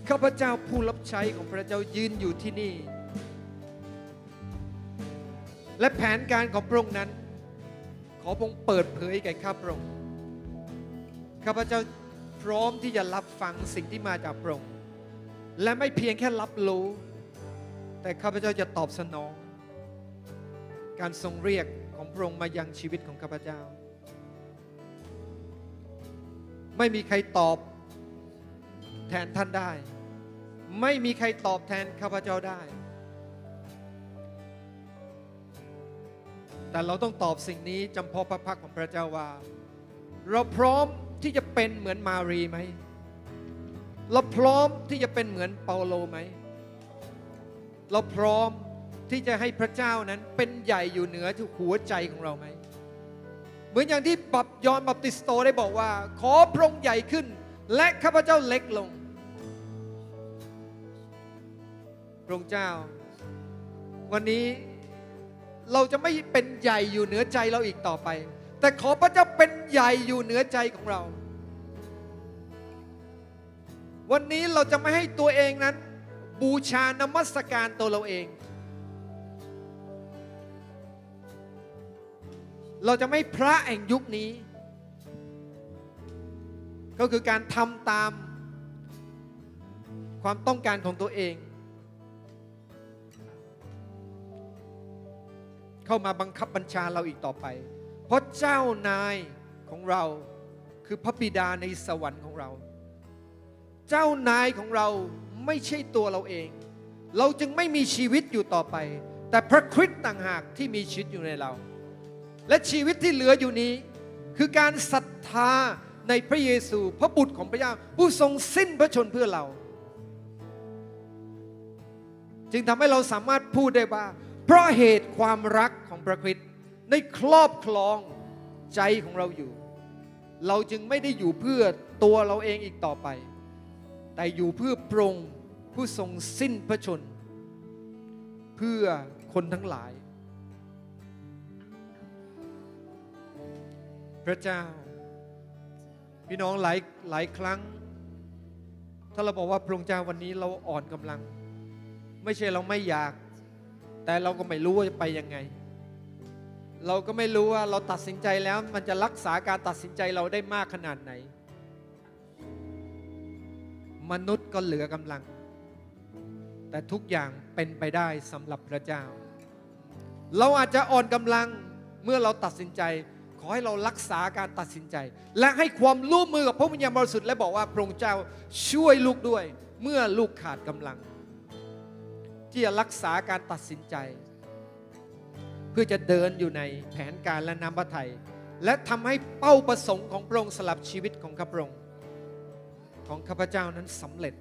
ข้าพเจ้าผู้รับใช้ของพระเจ้ายืนอยู่ที่นี่ และแผนการของพระองค์นั้น ขอพระองค์เปิดเผยแก่ข้าพระองค์ข้าพเจ้าพร้อมที่จะรับฟังสิ่งที่มาจากพระองค์และไม่เพียงแค่รับรู้ แต่ข้าพเจ้าจะตอบสนอง การทรงเรียกของพระองค์มายังชีวิตของข้าพเจ้าไม่มีใครตอบแทนท่านได้ ไม่มีใครตอบแทนข้าพเจ้าได้ แต่เราต้องตอบสิ่งนี้จำเพาะพระพักของพระเจ้าว่า เราพร้อมที่จะเป็นเหมือนมารีไหม เราพร้อมที่จะเป็นเหมือนเปาโลไหม เราพร้อมที่จะให้พระเจ้านั้นเป็นใหญ่อยู่เหนือทุกหัวใจของเราไหมเหมือนอย่างที่บับยอนบัพติสโตได้บอกว่า ขอพระองค์ใหญ่ขึ้น และข้าพเจ้าเล็กลง พระองค์เจ้า วันนี้เราจะไม่เป็นใหญ่อยู่เหนือใจเราอีกต่อไป แต่ขอพระเจ้าเป็นใหญ่อยู่เหนือใจของเรา วันนี้เราจะไม่ให้ตัวเองนั้น บูชานมัสการตัวเราเองเราจะไม่พระแห่งยุคนี้ ก็คือการทำตาม ความต้องการของตัวเอง เข้ามาบังคับบัญชาเราอีกต่อไป เพราะเจ้านายของเราคือพระบิดาในสวรรค์ของเรา เจ้านายของเราไม่ใช่ตัวเราเอง เราจึงไม่มีชีวิตอยู่ต่อไป แต่พระคริสต์ต่างหากที่มีชีวิตอยู่ในเราและชีวิตที่เหลืออยู่นี้ คือการศรัทธาในพระเยซูพระบุตรของพระเจ้าผู้ทรงสิ้นพระชนเพื่อเรา จึงทำให้เราสามารถพูดได้ว่า เพราะเหตุความรักของพระคริสต์ในครอบครองใจของเราอยู่ เราจึงไม่ได้อยู่เพื่อตัวเราเองอีกต่อไป แต่อยู่เพื่อปรงผู้ทรงสิ้นพระชน เพื่อคนทั้งหลายระเจ้า พี่น้องหลายหลายครั้ง ถ้าเราบอกว่าพระองค์เจ้าวันนี้เราอ่อนกำลัง ไม่ใช่เราไม่อยาก แต่เราก็ไม่รู้ว่าจะไปยังไง เราก็ไม่รู้ว่าเราตัดสินใจแล้วมันจะรักษาการตัดสินใจเราได้มากขนาดไหน มนุษย์ก็เหลือกำลัง แต่ทุกอย่างเป็นไปได้สำหรับพระเจ้า เราอาจจะอ่อนกำลังเมื่อเราตัดสินใจขอให้เรารักษาการตัดสินใจและให้ความร่วมมือกับพระวิญญาณบริสุทธิ์และบอกว่าพระองค์เจ้าช่วยลูกด้วยเมื่อลูกขาดกำลังที่จะรักษาการตัดสินใจ เพื่อจะเดินอยู่ในแผนการและน้ำพระทัยและทำให้เป้าประสงค์ของพระองค์สลับชีวิตของข้าพระองค์ของข้าพเจ้านั้นสำเร็จ